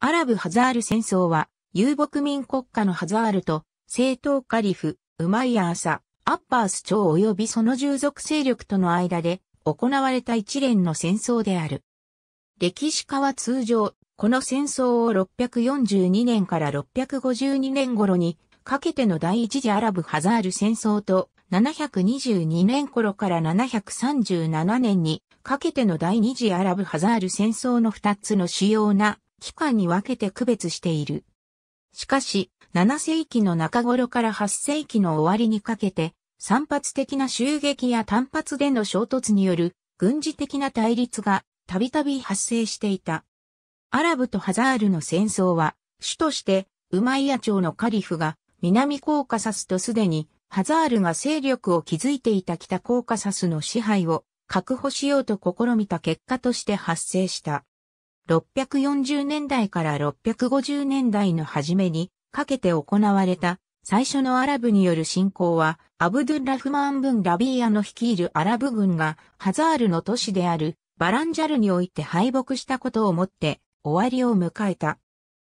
アラブ・ハザール戦争は、遊牧民国家のハザールと、正統カリフ、ウマイヤーサ、アッパース朝及びその従属勢力との間で、行われた一連の戦争である。歴史家は通常、この戦争を642年から652年頃に、かけての第一次アラブ・ハザール戦争と、722年頃から737年に、かけての第二次アラブ・ハザール戦争の二つの主要な期間に分けて区別している。しかし、7世紀の中頃から8世紀の終わりにかけて、散発的な襲撃や単発での衝突による軍事的な対立がたびたび発生していた。アラブとハザールの戦争は、主としてウマイヤ朝のカリフが南コーカサスとすでにハザールが勢力を築いていた北コーカサスの支配を確保しようと試みた結果として発生した。6 4 0年代から650年代の初めにかけて行われた最初のアラブによる侵攻は、アブドゥラフマン・ブン・ラビーアの率いるアラブ軍が、ハザールの都市であるバランジャルにおいて敗北したことをもって、終わりを迎えた。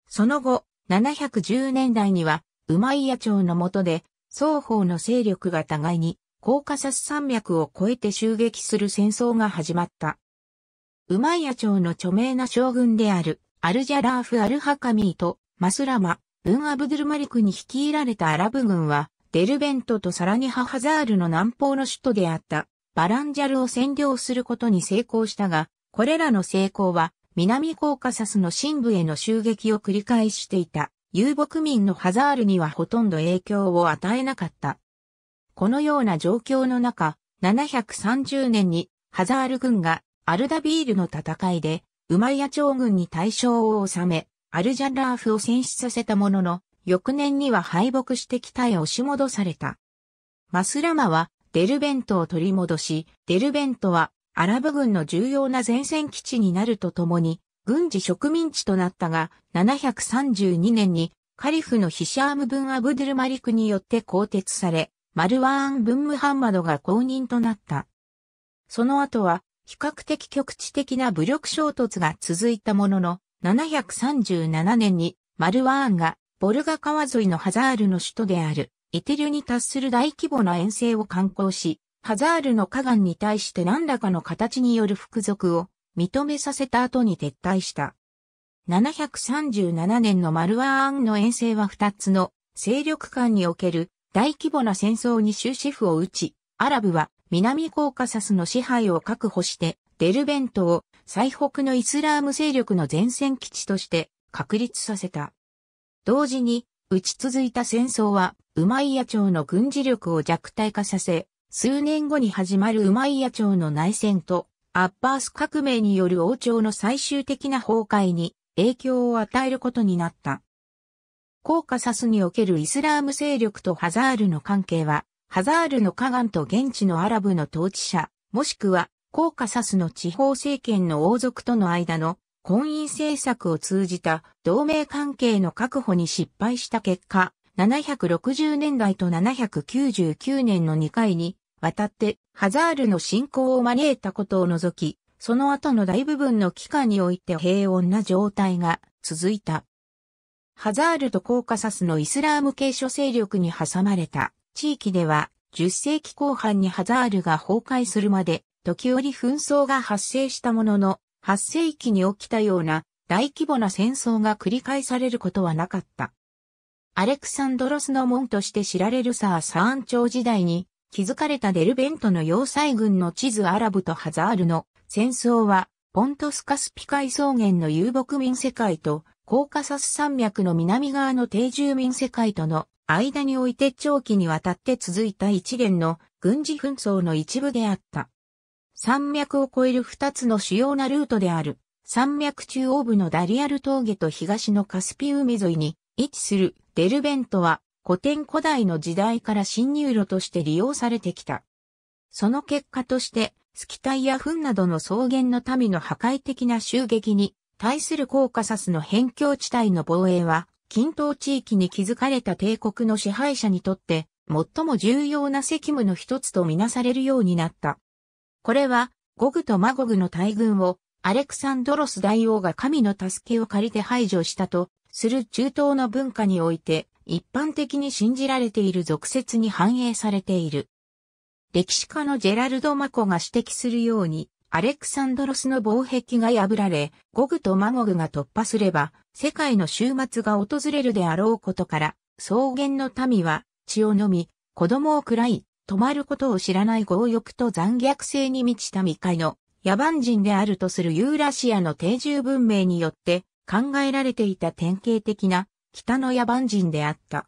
その後、710年代には、ウマイヤ朝の下で、双方の勢力が互いに、コーカサス山脈を越えて襲撃する戦争が始まった。ウマイヤ朝の著名な将軍である、アルジャラーフ・アルハカミーと、マスラマ、ブン・アブドゥルマリクに率いられたアラブ軍は、デルベントとサラニハ・ハザールの南方の首都であった、バランジャルを占領することに成功したが、これらの成功は、南コーカサスの深部への襲撃を繰り返していた、遊牧民のハザールにはほとんど影響を与えなかった。このような状況の中、730年にハザール軍がアルダビールの戦いで、ウマイヤ朝軍に大勝を収め、アルジャラーフを戦死させたものの、翌年には敗北して北へ押し戻された。マスラマはデルベントを取り戻し、デルベントはアラブ軍の重要な前線基地になるとともに、軍事植民地となったが、732年にカリフのヒシャームン・アブデルマリクによって更迭され、マルワーン・ブンムハンマドが公認となった。その後は比較的局地的な武力衝突が続いたものの、737年にマルワーンがボルガ川沿いのハザールの首都であるイテリュに達する大規模な遠征を観光し、ハザールの河岸に対して何らかの形による服属を認めさせた後に撤退した。737年のマルワーンの遠征は2つの勢力間における大規模な戦争に終止符を打ち、アラブは南コーカサスの支配を確保して、デルベントを最北のイスラーム勢力の前線基地として確立させた。同時に、打ち続いた戦争は、ウマイヤ朝の軍事力を弱体化させ、数年後に始まるウマイヤ朝の内戦と、アッバース革命による王朝の最終的な崩壊に影響を与えることになった。コーカサスにおけるイスラーム勢力とハザールの関係は、ハザールの河岸と現地のアラブの統治者、もしくは、コーカサスの地方政権の王族との間の婚姻政策を通じた同盟関係の確保に失敗した結果、760年代と799年の2回にわたってハザールの侵攻を招いたことを除き、その後の大部分の期間において平穏な状態が続いた。ハザールとコーカサスのイスラーム系諸勢力に挟まれた。地域では10世紀後半にハザールが崩壊するまで時折紛争が発生したものの8世紀に起きたような大規模な戦争が繰り返されることはなかった。アレクサンドロスの門として知られるサー・サーン朝時代に築かれたデルベントの要塞軍の地図アラブとハザールの戦争はポントスカスピ海草原の遊牧民世界とコーカサス山脈の南側の低住民世界との間において長期にわたって続いた一連の軍事紛争の一部であった。山脈を越える二つの主要なルートである、山脈中央部のダリアル峠と東のカスピ海沿いに位置するデルベントは古典古代の時代から侵入路として利用されてきた。その結果として、スキタイやフンなどの草原の民の破壊的な襲撃に対するコーカサスの辺境地帯の防衛は近等地域に築かれた帝国の支配者にとって最も重要な責務の一つとみなされるようになった。これは、ゴグとマゴグの大軍をアレクサンドロス大王が神の助けを借りて排除したとする中東の文化において一般的に信じられている俗説に反映されている。歴史家のジェラルド・マコが指摘するように、アレクサンドロスの防壁が破られ、ゴグとマゴグが突破すれば、世界の終末が訪れるであろうことから、草原の民は血を飲み、子供を喰らい、止まることを知らない強欲と残虐性に満ちた未開の野蛮人であるとするユーラシアの定住文明によって考えられていた典型的な北の野蛮人であった。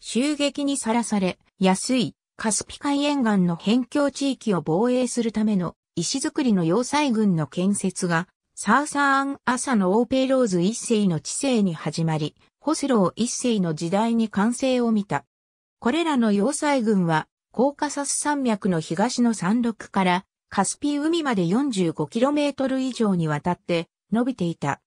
襲撃にさらされ、安いカスピ海沿岸の辺境地域を防衛するための石造りの要塞軍の建設が、サーサーン・朝のオーペローズ一世の治世に始まり、ホスロー一世の時代に完成を見た。これらの要塞軍は、コーカサス山脈の東の山麓から、カスピ海まで 45km 以上にわたって伸びていた。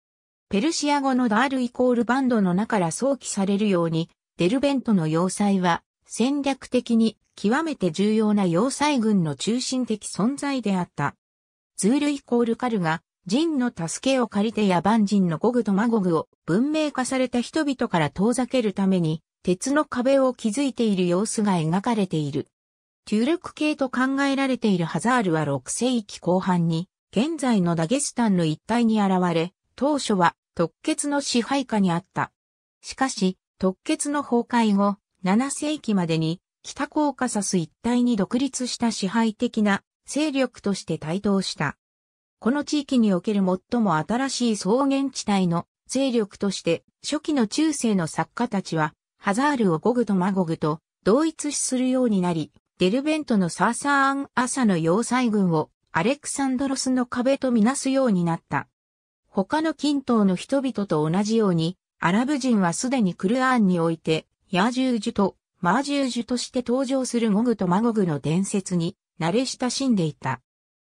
ペルシア語のダールイコールバンドの中から想起されるように、デルベントの要塞は戦略的に極めて重要な要塞軍の中心的存在であった。ズールイコールカルが、人の助けを借りて野蛮人のゴグとマゴグを文明化された人々から遠ざけるために、鉄の壁を築いている様子が描かれている。トゥルク系と考えられているハザールは6世紀後半に、現在のダゲスタンの一帯に現れ、当初は特決の支配下にあった。しかし、特決の崩壊後、7世紀までに北コーカサス一帯に独立した支配的な勢力として台頭した。この地域における最も新しい草原地帯の勢力として初期の中世の作家たちはハザールをゴグとマゴグと同一視するようになり、デルベントのサーサーン朝の要塞軍をアレクサンドロスの壁とみなすようになった。他の近東の人々と同じように、アラブ人はすでにクルアーンにおいて、野獣樹とマージュージュとして登場するゴグとマゴグの伝説に慣れ親しんでいた。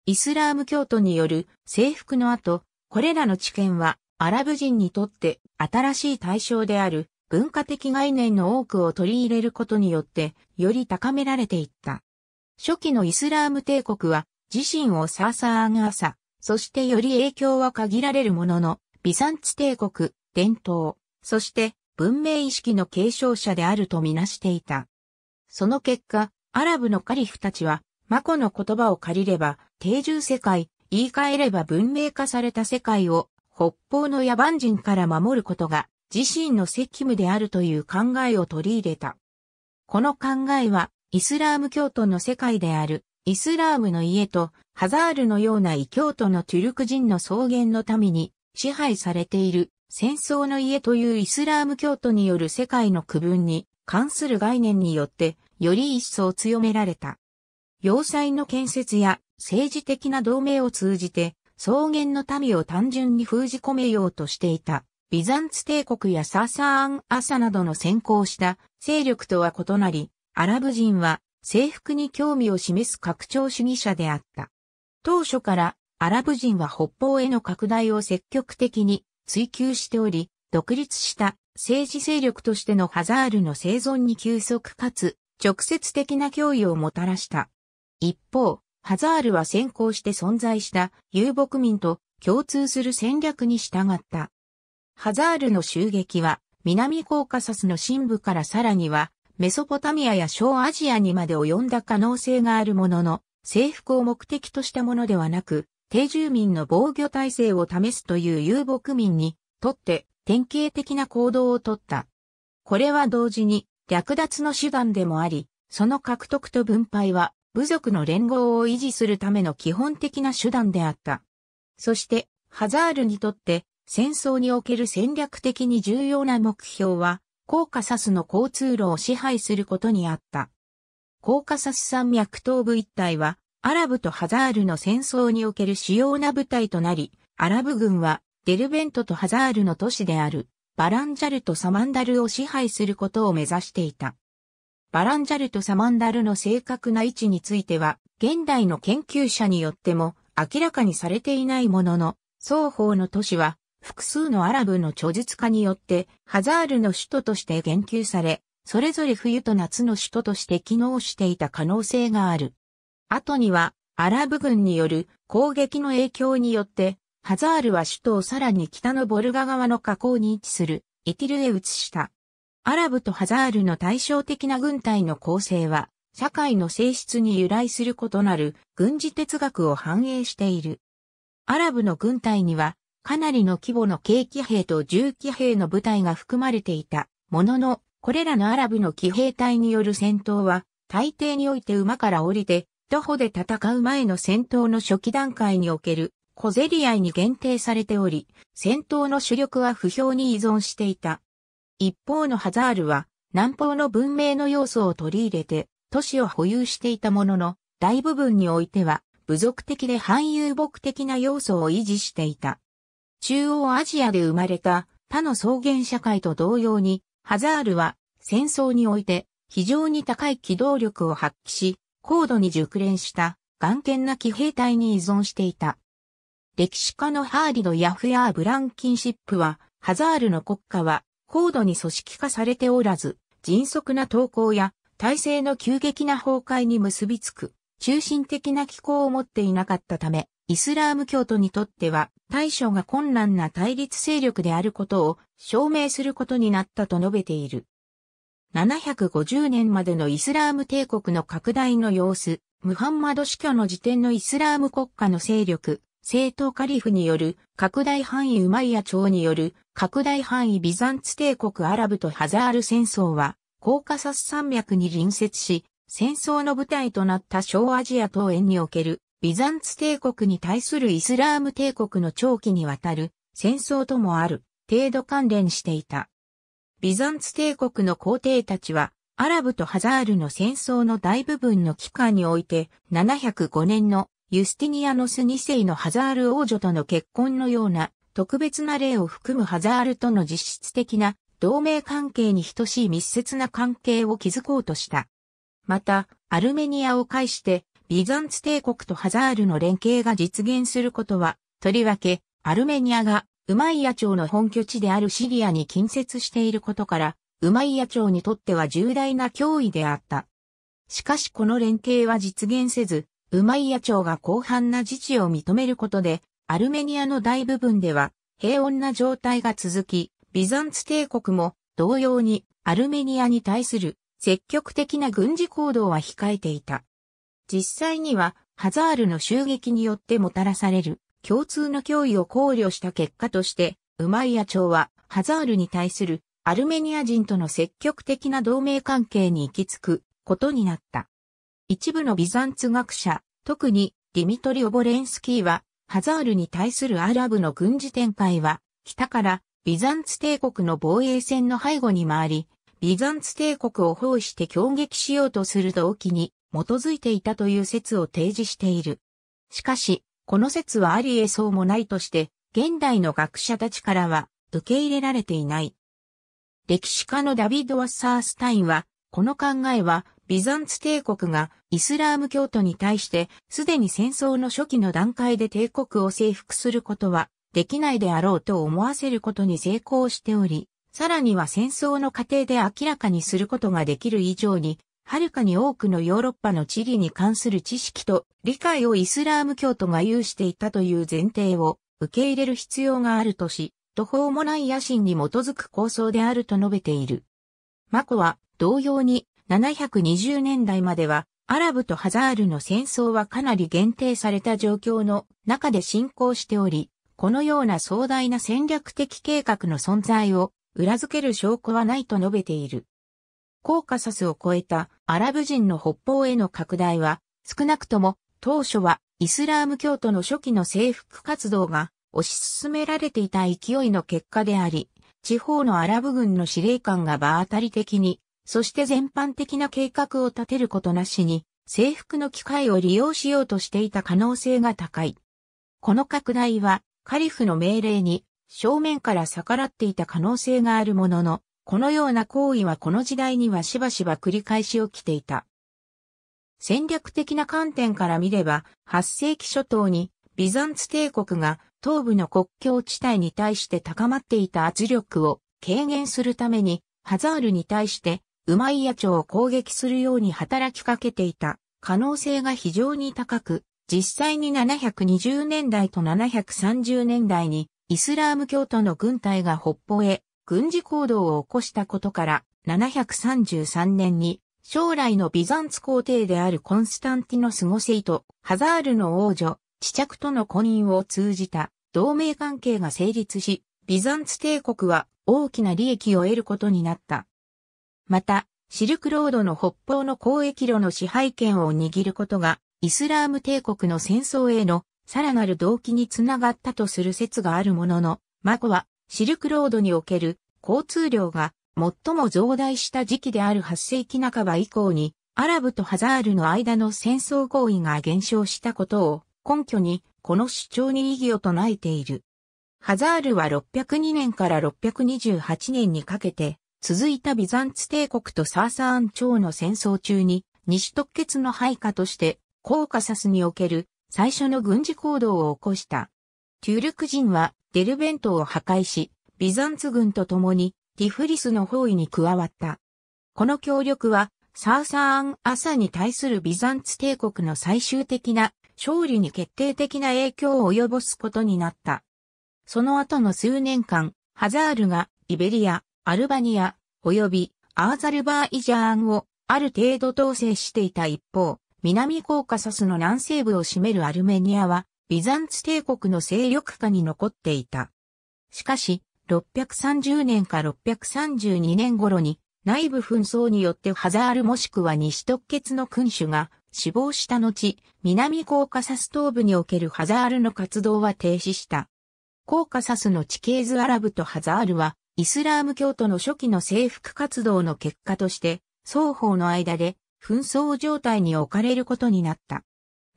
イスラーム教徒による征服の後、これらの知見はアラブ人にとって新しい対象である文化的概念の多くを取り入れることによってより高められていった。初期のイスラーム帝国は自身をサーサーアンアサ、そしてより影響は限られるものの、ビサンツ帝国、伝統、そして文明意識の継承者であるとみなしていた。その結果、アラブのカリフたちは、マコの言葉を借りれば、定住世界、言い換えれば文明化された世界を、北方の野蛮人から守ることが、自身の責務であるという考えを取り入れた。この考えは、イスラーム教徒の世界である、イスラームの家と、ハザールのような異教徒のトゥルク人の草原の民に、支配されている戦争の家というイスラーム教徒による世界の区分に関する概念によってより一層強められた。要塞の建設や政治的な同盟を通じて草原の民を単純に封じ込めようとしていたビザンツ帝国やサーサーン・アサなどの先行した勢力とは異なり、アラブ人は征服に興味を示す拡張主義者であった。当初からアラブ人は北方への拡大を積極的に追求しており、独立した政治勢力としてのハザールの生存に急速かつ直接的な脅威をもたらした。一方、ハザールは先行して存在した遊牧民と共通する戦略に従った。ハザールの襲撃は南コーカサスの深部からさらにはメソポタミアや小アジアにまで及んだ可能性があるものの、征服を目的としたものではなく、低住民の防御体制を試すという遊牧民にとって典型的な行動をとった。これは同時に略奪の手段でもあり、その獲得と分配は部族の連合を維持するための基本的な手段であった。そして、ハザールにとって戦争における戦略的に重要な目標は、コーカサスの交通路を支配することにあった。コーカサス山脈東部一帯は、アラブとハザールの戦争における主要な部隊となり、アラブ軍はデルベントとハザールの都市であるバランジャルとサマンダルを支配することを目指していた。バランジャルとサマンダルの正確な位置については、現代の研究者によっても明らかにされていないものの、双方の都市は複数のアラブの著述家によってハザールの首都として言及され、それぞれ冬と夏の首都として機能していた可能性がある。後にはアラブ軍による攻撃の影響によって、ハザールは首都をさらに北のボルガ川の河口に位置するイティルへ移した。アラブとハザールの対照的な軍隊の構成は、社会の性質に由来する異なる軍事哲学を反映している。アラブの軍隊には、かなりの規模の軽騎兵と重騎兵の部隊が含まれていた。ものの、これらのアラブの騎兵隊による戦闘は、大抵において馬から降りて、徒歩で戦う前の戦闘の初期段階における小競り合いに限定されており、戦闘の主力は不評に依存していた。一方のハザールは南方の文明の要素を取り入れて都市を保有していたものの、大部分においては部族的で反遊牧的な要素を維持していた。中央アジアで生まれた他の草原社会と同様に、ハザールは戦争において非常に高い機動力を発揮し、高度に熟練した眼見な騎兵隊に依存していた。歴史家のハーリド・ヤフヤー・ブランキンシップは、ハザールの国家は高度に組織化されておらず、迅速な投降や体制の急激な崩壊に結びつく、中心的な機構を持っていなかったため、イスラーム教徒にとっては対処が困難な対立勢力であることを証明することになったと述べている。750年までのイスラーム帝国の拡大の様子、ムハンマド死去の時点のイスラーム国家の勢力、政党カリフによる拡大範囲ウマイヤ朝による拡大範囲ビザンツ帝国アラブとハザール戦争は、コーカサス山脈に隣接し、戦争の舞台となった小アジア東縁におけるビザンツ帝国に対するイスラーム帝国の長期にわたる戦争ともある程度関連していた。ビザンツ帝国の皇帝たちは、アラブとハザールの戦争の大部分の期間において、705年のユスティニアノス2世のハザール王女との結婚のような特別な例を含むハザールとの実質的な同盟関係に等しい密接な関係を築こうとした。また、アルメニアを介して、ビザンツ帝国とハザールの連携が実現することは、とりわけ、アルメニアがウマイヤ朝の本拠地であるシリアに近接していることから、ウマイヤ朝にとっては重大な脅威であった。しかしこの連携は実現せず、ウマイヤ朝が広範な自治を認めることで、アルメニアの大部分では平穏な状態が続き、ビザンツ帝国も同様にアルメニアに対する積極的な軍事行動は控えていた。実際にはハザールの襲撃によってもたらされる共通の脅威を考慮した結果として、ウマイヤ朝はハザールに対するアルメニア人との積極的な同盟関係に行き着くことになった。一部のビザンツ学者、特にディミトリ・オボレンスキーは、ハザールに対するアラブの軍事展開は、北からビザンツ帝国の防衛線の背後に回り、ビザンツ帝国を包囲して攻撃しようとする動機に基づいていたという説を提示している。しかし、この説はありえそうもないとして、現代の学者たちからは受け入れられていない。歴史家のダビッド・ワッサースタインは、この考えは、ビザンツ帝国がイスラーム教徒に対して、すでに戦争の初期の段階で帝国を征服することは、できないであろうと思わせることに成功しており、さらには戦争の過程で明らかにすることができる以上に、はるかに多くのヨーロッパの地理に関する知識と理解をイスラーム教徒が有していたという前提を受け入れる必要があるとし、途方もない野心に基づく構想であると述べている。マコは同様に720年代まではアラブとハザールの戦争はかなり限定された状況の中で進行しており、このような壮大な戦略的計画の存在を裏付ける証拠はないと述べている。コーカサスを超えたアラブ人の北方への拡大は、少なくとも当初はイスラーム教徒の初期の征服活動が推し進められていた勢いの結果であり、地方のアラブ軍の司令官が場当たり的に、そして全般的な計画を立てることなしに、征服の機会を利用しようとしていた可能性が高い。この拡大は、カリフの命令に正面から逆らっていた可能性があるものの、このような行為はこの時代にはしばしば繰り返し起きていた。戦略的な観点から見れば、8世紀初頭にビザンツ帝国が東部の国境地帯に対して高まっていた圧力を軽減するために、ハザールに対してウマイヤ朝を攻撃するように働きかけていた可能性が非常に高く、実際に720年代と730年代にイスラーム教徒の軍隊が北方へ軍事行動を起こしたことから、733年に将来のビザンツ皇帝であるコンスタンティノス・ゴセイとハザールの王女、チチャクとの婚姻を通じた同盟関係が成立し、ビザンツ帝国は大きな利益を得ることになった。また、シルクロードの北方の交易路の支配権を握ることが、イスラーム帝国の戦争へのさらなる動機につながったとする説があるものの、マコはシルクロードにおける交通量が最も増大した時期である8世紀半ば以降に、アラブとハザールの間の戦争合意が減少したことを根拠に、この主張に異議を唱えている。ハザールは602年から628年にかけて、続いたビザンツ帝国とサーサーン朝の戦争中に、西突厥の配下として、コーカサスにおける最初の軍事行動を起こした。トゥルク人はデルベントを破壊し、ビザンツ軍と共にティフリスの包囲に加わった。この協力は、サーサーン・アサに対するビザンツ帝国の最終的な勝利に決定的な影響を及ぼすことになった。その後の数年間、ハザールがイベリア、アルバニア、及びアーザルバーイジャーンをある程度統制していた一方、南コーカサスの南西部を占めるアルメニアはビザンツ帝国の勢力下に残っていた。しかし、630年か632年頃に内部紛争によってハザールもしくは西特決の君主が死亡した後、南コーカサス東部におけるハザールの活動は停止した。コーカサスの地形図アラブとハザールは、イスラーム教徒の初期の征服活動の結果として、双方の間で紛争状態に置かれることになった。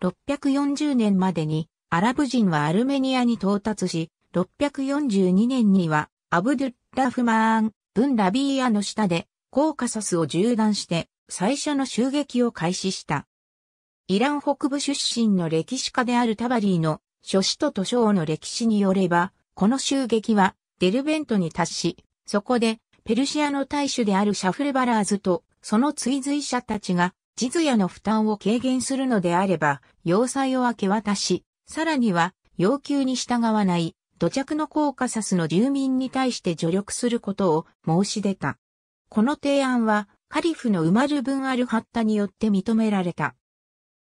640年までにアラブ人はアルメニアに到達し、642年にはアブドゥッラフマーン・ブン・ラビーアの下でコーカサスを縦断して最初の襲撃を開始した。イラン北部出身の歴史家であるタバリーの諸子と図書の歴史によれば、この襲撃はデルベントに達し、そこでペルシアの大主であるシャフレバラーズとその追随者たちがジズヤの負担を軽減するのであれば、要塞を明け渡し、さらには、要求に従わない土着のコーカサスの住民に対して助力することを申し出た。この提案は、カリフのウマル・ブン・アル・ハッタによって認められた。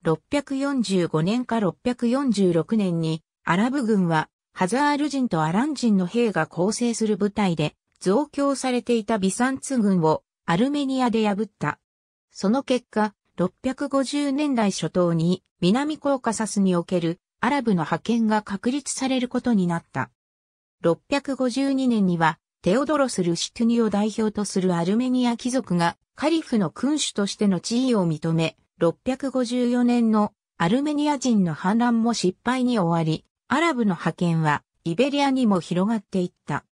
645年か646年に、アラブ軍は、ハザール人とアラン人の兵が構成する部隊で、増強されていたビサンツ軍をアルメニアで破った。その結果、650年代初頭に南コーカサスにおけるアラブの覇権が確立されることになった。652年には、テオドロス・ルシトゥニを代表とするアルメニア貴族がカリフの君主としての地位を認め、654年のアルメニア人の反乱も失敗に終わり、アラブの覇権はイベリアにも広がっていった。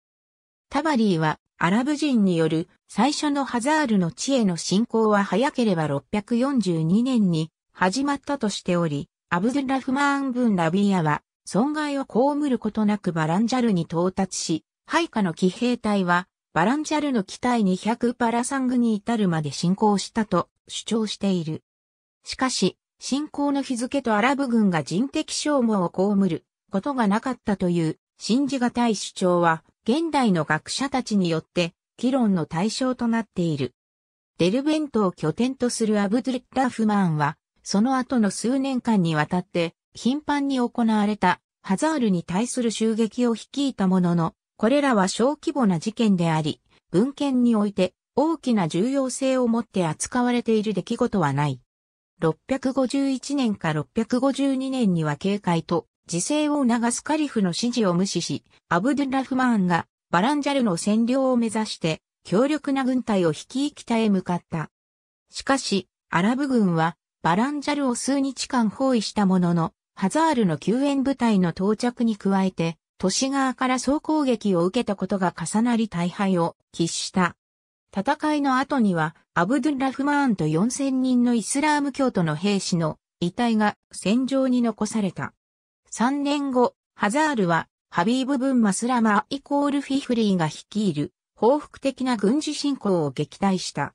タバリーはアラブ人による最初のハザールの地への侵攻は早ければ642年に始まったとしており、アブドゥラフマーン・ブン・ラビーアは、損害を被ることなくバランジャルに到達し、配下の騎兵隊は、バランジャルの機体200パラサングに至るまで進行したと主張している。しかし、進行の日付とアラブ軍が人的消耗を被ることがなかったという信じがたい主張は、現代の学者たちによって議論の対象となっている。デルベントを拠点とするアブドゥラフマーンは、その後の数年間にわたって頻繁に行われたハザールに対する襲撃を率いたものの、これらは小規模な事件であり、文献において大きな重要性を持って扱われている出来事はない。651年か652年には警戒と自制を促すカリフの指示を無視し、アブドゥラフマーンがバランジャルの占領を目指して強力な軍隊を率い北へ向かった。しかし、アラブ軍はバランジャルを数日間包囲したものの、ハザールの救援部隊の到着に加えて、都市側から総攻撃を受けたことが重なり大敗を喫した。戦いの後には、アブドゥラフマーンと4000人のイスラーム教徒の兵士の遺体が戦場に残された。3年後、ハザールは、ハビーブ・ブン・マスラマーイコール・フィフリーが率いる、報復的な軍事侵攻を撃退した。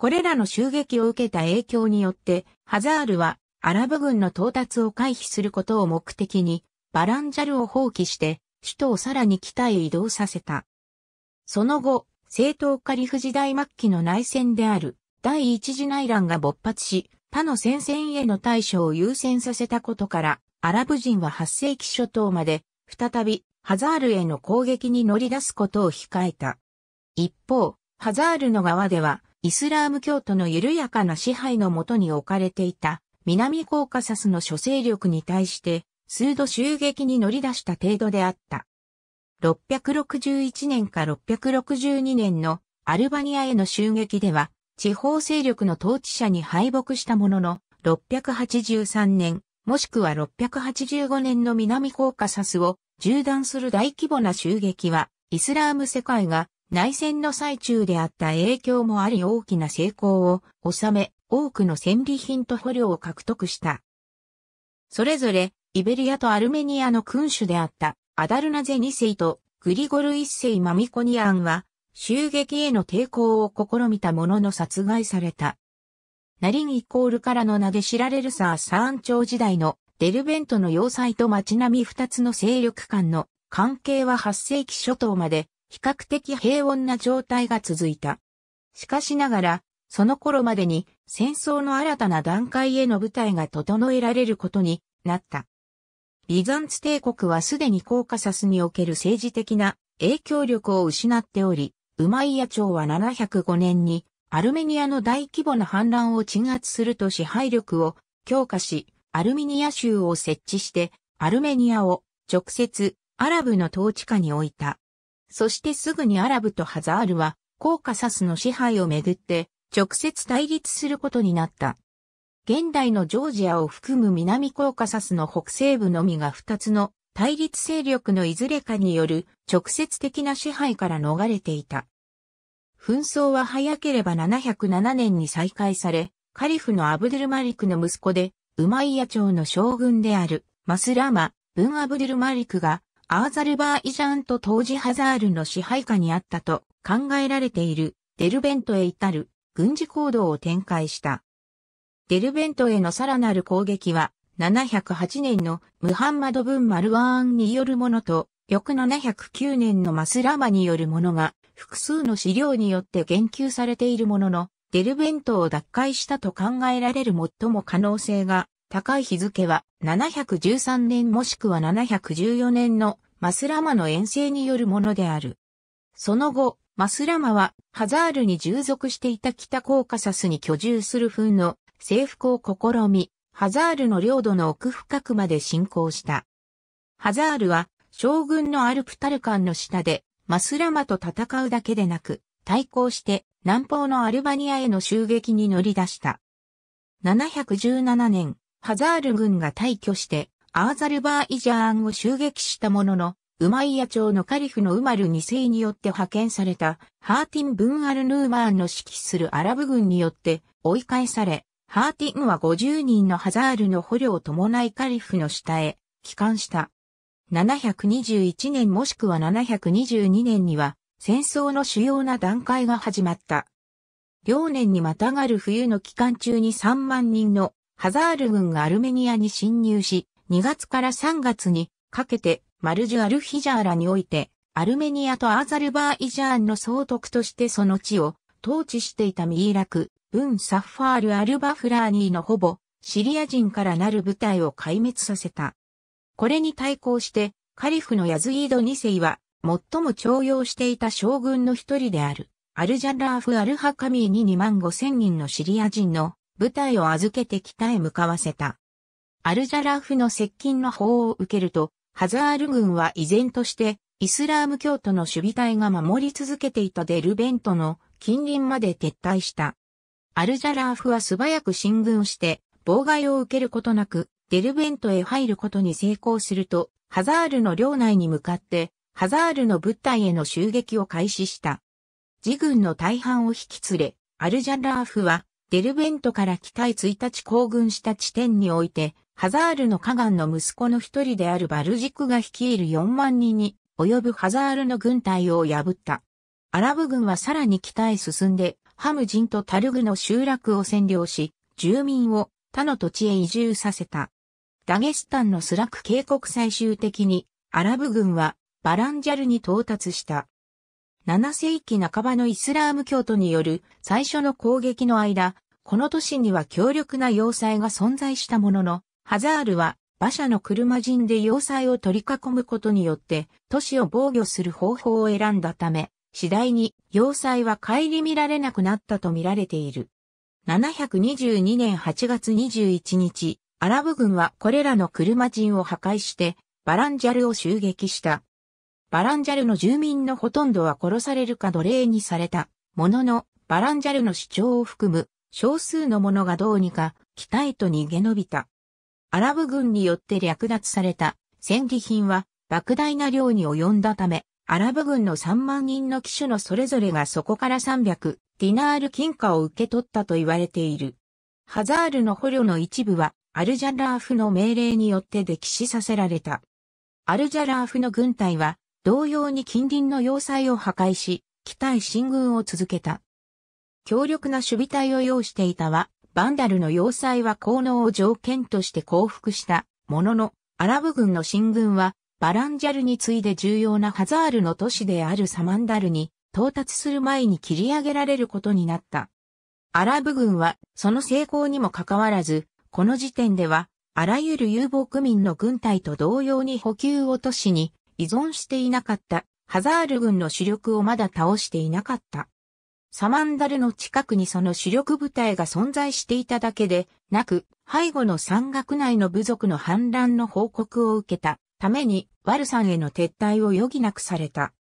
これらの襲撃を受けた影響によって、ハザールはアラブ軍の到達を回避することを目的に、バランジャルを放棄して、首都をさらに北へ移動させた。その後、正統カリフ時代末期の内戦である第一次内乱が勃発し、他の戦線への対処を優先させたことから、アラブ人は8世紀初頭まで、再び、ハザールへの攻撃に乗り出すことを控えた。一方、ハザールの側では、イスラーム教徒の緩やかな支配のもとに置かれていた南コーカサスの諸勢力に対して数度襲撃に乗り出した程度であった。661年か662年のアルバニアへの襲撃では地方勢力の統治者に敗北したものの683年もしくは685年の南コーカサスを縦断する大規模な襲撃はイスラーム世界が内戦の最中であった影響もあり大きな成功を収め、多くの戦利品と捕虜を獲得した。それぞれ、イベリアとアルメニアの君主であったアダルナゼ2世とグリゴル1世マミコニアンは、襲撃への抵抗を試みたものの殺害された。ナリンイコールからの名で知られるサー・サーン朝時代のデルベントの要塞と街並み2つの勢力間の関係は8世紀初頭まで比較的平穏な状態が続いた。しかしながら、その頃までに戦争の新たな段階への舞台が整えられることになった。ビザンツ帝国はすでにコーカサスにおける政治的な影響力を失っており、ウマイヤ朝は705年にアルメニアの大規模な反乱を鎮圧すると支配力を強化し、アルメニア州を設置して、アルメニアを直接アラブの統治下に置いた。そしてすぐにアラブとハザールは、コーカサスの支配をめぐって、直接対立することになった。現代のジョージアを含む南コーカサスの北西部のみが2つの対立勢力のいずれかによる直接的な支配から逃れていた。紛争は早ければ707年に再開され、カリフのアブドゥルマリクの息子で、ウマイヤ朝の将軍であるマスラーマ・ブン・アブドゥルマリクがアーザルバーイジャンと当時ハザールの支配下にあったと考えられているデルベントへ至る軍事行動を展開した。デルベントへのさらなる攻撃は708年のムハンマド・ブン・マルワーンによるものと翌709年のマスラマによるものが複数の資料によって言及されているもののデルベントを奪回したと考えられる最も可能性が高い日付は713年もしくは714年のマスラマの遠征によるものである。その後、マスラマはハザールに従属していた北コーカサスに居住する風の征服を試み、ハザールの領土の奥深くまで侵攻した。ハザールは将軍のアルプタルカンの下でマスラマと戦うだけでなく、対抗して南方のアルバニアへの襲撃に乗り出した。717年、ハザール軍が退去して、アーザルバーイジャーンを襲撃したものの、ウマイヤ朝のカリフのウマル2世によって派遣された、ハーティン・ブン・アル・ヌーマーンの指揮するアラブ軍によって追い返され、ハーティンは50人のハザールの捕虜を伴いカリフの下へ帰還した。721年もしくは722年には戦争の主要な段階が始まった。両年にまたがる冬の期間中に3万人のハザール軍がアルメニアに侵入し、2月から3月にかけてマルジュ・アルヒジャーラにおいて、アルメニアとアザルバーイジャーンの総督としてその地を統治していたミイラク、ブン・サッファール・アルバフラーニーのほぼシリア人からなる部隊を壊滅させた。これに対抗して、カリフのヤズイード2世は、最も徴用していた将軍の一人である、アルジャラーフ・アルハカミーに2万5千人のシリア人の部隊を預けて北へ向かわせた。アルジャラフの接近の法を受けると、ハザール軍は依然として、イスラーム教徒の守備隊が守り続けていたデルベントの近隣まで撤退した。アルジャラーフは素早く進軍して、妨害を受けることなく、デルベントへ入ることに成功すると、ハザールの領内に向かって、ハザールの物体への襲撃を開始した。自軍の大半を引き連れ、アルジャラーフはデルベントから北へ1日行軍した地点において、ハザールの河岸の息子の一人であるバルジクが率いる4万人に及ぶハザールの軍隊を破った。アラブ軍はさらに北へ進んで、ハム人とタルグの集落を占領し、住民を他の土地へ移住させた。ダゲスタンのスラク渓谷最終的に、アラブ軍はバランジャルに到達した。7世紀半ばのイスラーム教徒による最初の攻撃の間、この都市には強力な要塞が存在したものの、ハザールは馬車の車陣で要塞を取り囲むことによって都市を防御する方法を選んだため、次第に要塞は顧みられなくなったと見られている。722年8月21日、アラブ軍はこれらの車陣を破壊してバランジャルを襲撃した。バランジャルの住民のほとんどは殺されるか奴隷にされた。ものの、バランジャルの主張を含む少数の者がどうにか北へと逃げ延びた。アラブ軍によって略奪された戦利品は莫大な量に及んだため、アラブ軍の3万人の騎手のそれぞれがそこから300ディナール金貨を受け取ったと言われている。ハザールの捕虜の一部はアルジャラーフの命令によって溺死させられた。アルジャラーフの軍隊は同様に近隣の要塞を破壊し、北へ進軍を続けた。強力な守備隊を要していたは、バンダルの要塞は効能を条件として降伏したものの、アラブ軍の進軍は、バランジャルに次いで重要なハザールの都市であるサマンダルに到達する前に切り上げられることになった。アラブ軍はその成功にもかかわらず、この時点ではあらゆる遊牧民の軍隊と同様に補給を都市に依存していなかった、ハザール軍の主力をまだ倒していなかった。サマンダルの近くにその主力部隊が存在していただけで、なく、背後の山岳内の部族の反乱の報告を受けたために、ワルさんへの撤退を余儀なくされた。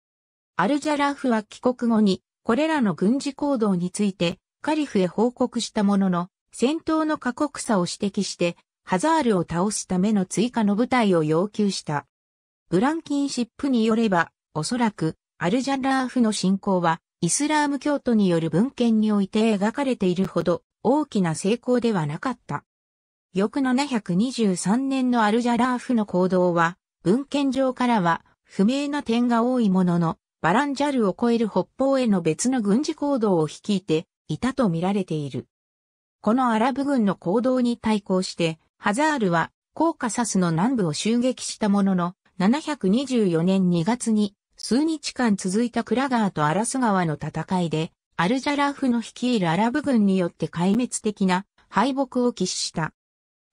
アルジャラーフは帰国後に、これらの軍事行動について、カリフへ報告したものの、戦闘の過酷さを指摘して、ハザールを倒すための追加の部隊を要求した。ブランキンシップによれば、おそらく、アルジャラーフの信仰は、イスラーム教徒による文献において描かれているほど、大きな成功ではなかった。翌723年のアルジャラーフの行動は、文献上からは、不明な点が多いものの、バランジャルを超える北方への別の軍事行動を率いていたと見られている。このアラブ軍の行動に対抗して、ハザールはコーカサスの南部を襲撃したものの、724年2月に数日間続いたクラガーとアラス川の戦いで、アルジャラーフの率いるアラブ軍によって壊滅的な敗北を喫した。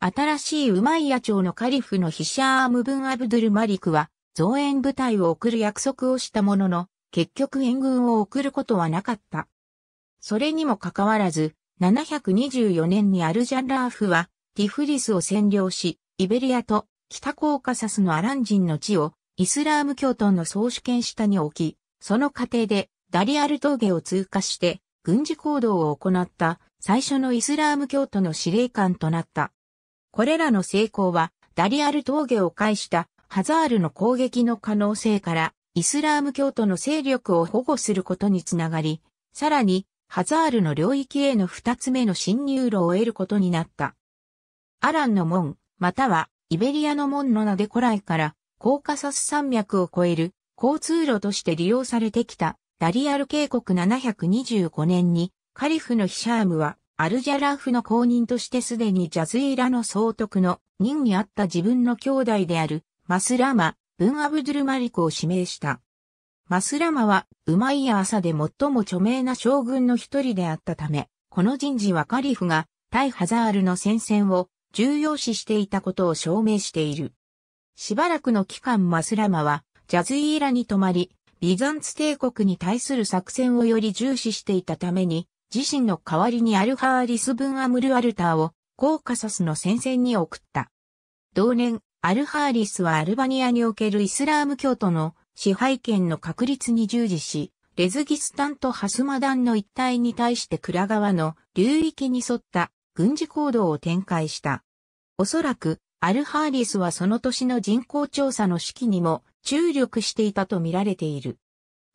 新しいウマイヤ朝のカリフのヒシャームブン・アブドゥル・マリクは、増援部隊を送る約束をしたものの、結局援軍を送ることはなかった。それにもかかわらず、724年にアルジャラーフは、ティフリスを占領し、イベリアと北コーカサスのアラン人の地をイスラーム教徒の総主権下に置き、その過程でダリアル峠を通過して軍事行動を行った最初のイスラーム教徒の司令官となった。これらの成功はダリアル峠を介したハザールの攻撃の可能性からイスラーム教徒の勢力を保護することにつながり、さらにハザールの領域への二つ目の侵入路を得ることになった。アランの門、またはイベリアの門の名で古来から、コーカサス山脈を越える交通路として利用されてきたダリアル渓谷725年にカリフのヒシャームはアルジャラーフの公認としてすでにジャズイラの総督の任にあった自分の兄弟であるマスラマ、ブン・アブドゥルマリクを指名した。マスラマはウマイヤ朝で最も著名な将軍の一人であったため、この人事はカリフが対ハザールの戦線を重要視していたことを証明している。しばらくの期間マスラマはジャズイーラに泊まり、ビザンツ帝国に対する作戦をより重視していたために、自身の代わりにアルハーリス分アムルアルターをコーカサスの戦線に送った。同年、アルハーリスはアルバニアにおけるイスラーム教徒の支配権の確立に従事し、レズギスタンとハスマダンの一帯に対してクラ川の流域に沿った軍事行動を展開した。おそらく、アルハーリスはその年の人口調査の指揮にも注力していたと見られている。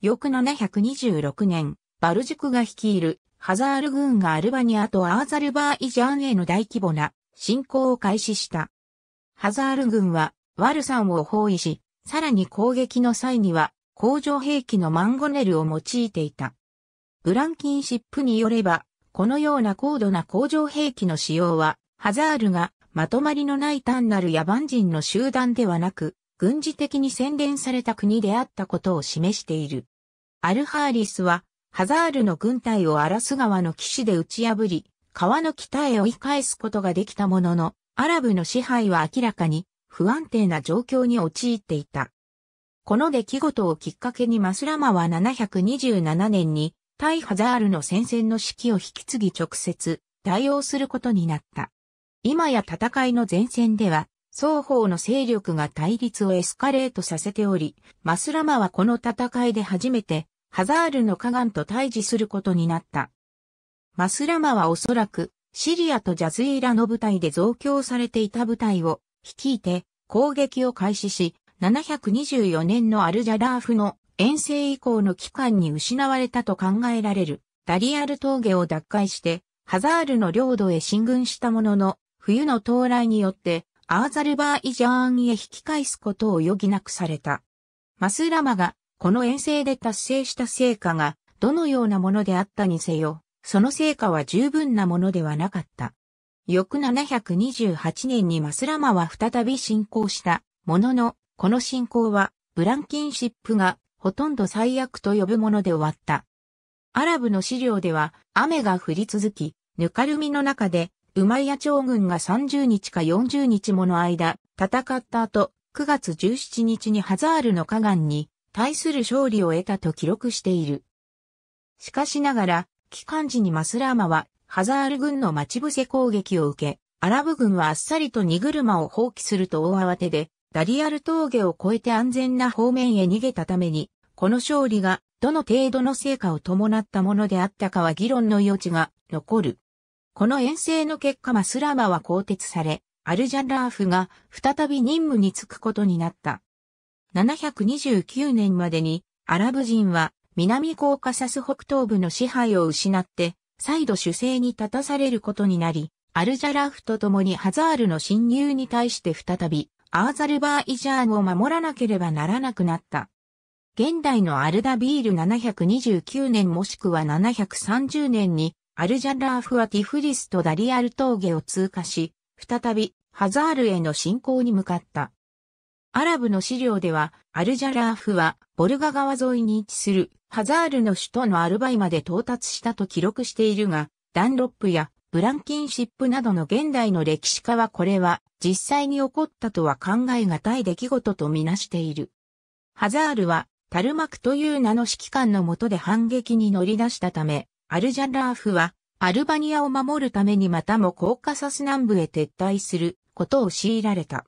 翌726年、バルジュクが率いるハザール軍がアルバニアとアーザルバーイジャンへの大規模な侵攻を開始した。ハザール軍はワルサンを包囲し、さらに攻撃の際には工場兵器のマンゴネルを用いていた。ブランキンシップによれば、このような高度な工場兵器の使用は、ハザールがまとまりのない単なる野蛮人の集団ではなく、軍事的に洗練された国であったことを示している。アルハーリスは、ハザールの軍隊をアラス川の騎士で打ち破り、川の北へ追い返すことができたものの、アラブの支配は明らかに不安定な状況に陥っていた。この出来事をきっかけにマスラマは727年に対ハザールの戦線の指揮を引き継ぎ直接対応することになった。今や戦いの前線では、双方の勢力が対立をエスカレートさせており、マスラマはこの戦いで初めて、ハザールのカガンと対峙することになった。マスラマはおそらく、シリアとジャズイラの部隊で増強されていた部隊を率いて攻撃を開始し、724年のアルジャラーフの遠征以降の期間に失われたと考えられるダリアル峠を奪回してハザールの領土へ進軍したものの冬の到来によってアーザルバーイジャーンへ引き返すことを余儀なくされた。マスラマがこの遠征で達成した成果がどのようなものであったにせよ、その成果は十分なものではなかった。翌728年にマスラマは再び侵攻したものの、この進行はブランキンシップがほとんど最悪と呼ぶもので終わった。アラブの資料では雨が降り続き、ぬかるみの中で、ウマイヤ朝軍が30日か40日もの間、戦った後、9月17日にハザールの河岸に対する勝利を得たと記録している。しかしながら、帰還時にマスラーマは、ハザール軍の待ち伏せ攻撃を受け、アラブ軍はあっさりと荷車を放棄すると大慌てで、ダリアル峠を越えて安全な方面へ逃げたために、この勝利がどの程度の成果を伴ったものであったかは議論の余地が残る。この遠征の結果マスラマは更迭され、アルジャラーフが再び任務に就くことになった。729年までにアラブ人は南コーカサス北東部の支配を失って再度主政に立たされることになり、アルジャラーフと共にハザールの侵入に対して再びアーザルバーイジャーンを守らなければならなくなった。現代のアルダビール729年もしくは730年にアルジャラーフはティフリスとダリアル峠を通過し、再びハザールへの侵攻に向かった。アラブの資料では、アルジャラーフは、ボルガ川沿いに位置する、ハザールの首都のアルバイまで到達したと記録しているが、ダンロップやブランキンシップなどの現代の歴史家はこれは、実際に起こったとは考えがたい出来事とみなしている。ハザールは、タルマクという名の指揮官のもとで反撃に乗り出したため、アルジャラーフは、アルバニアを守るためにまたもコーカサス南部へ撤退することを強いられた。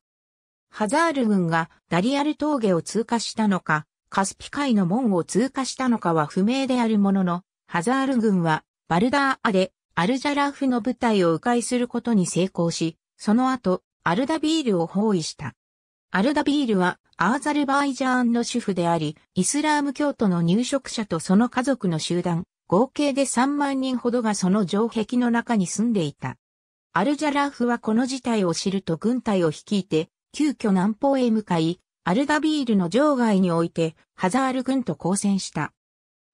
ハザール軍がダリアル峠を通過したのか、カスピ海の門を通過したのかは不明であるものの、ハザール軍はバルダーアでアルジャラーフの部隊を迂回することに成功し、その後、アルダビールを包囲した。アルダビールはアーザルバイジャーンの主婦であり、イスラーム教徒の入植者とその家族の集団、合計で3万人ほどがその城壁の中に住んでいた。アルジャラーフはこの事態を知ると軍隊を率いて、急遽南方へ向かい、アルダビールの城外において、ハザール軍と交戦した。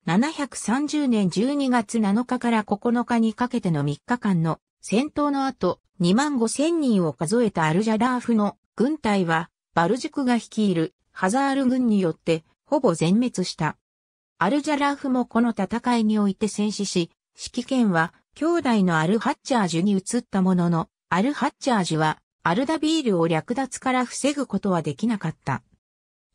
730年12月7日から9日にかけての3日間の戦闘の後、2万5千人を数えたアルジャラーフの軍隊は、バルジュクが率いるハザール軍によって、ほぼ全滅した。アルジャラーフもこの戦いにおいて戦死し、指揮権は兄弟のアルハッチャージュに移ったものの、アルハッチャージュはアルダビールを略奪から防ぐことはできなかった。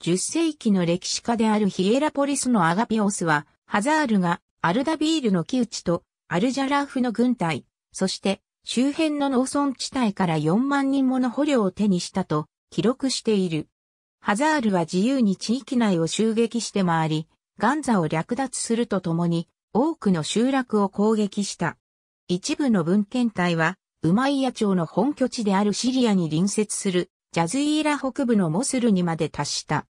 10世紀の歴史家であるヒエラポリスのアガピオスは、ハザールがアルダビールの木内とアルジャラーフの軍隊、そして周辺の農村地帯から4万人もの捕虜を手にしたと記録している。ハザールは自由に地域内を襲撃して回り、ガンザを略奪するとともに多くの集落を攻撃した。一部の文献隊は、ウマイヤ朝の本拠地であるシリアに隣接するジャズイーラ北部のモスルにまで達した。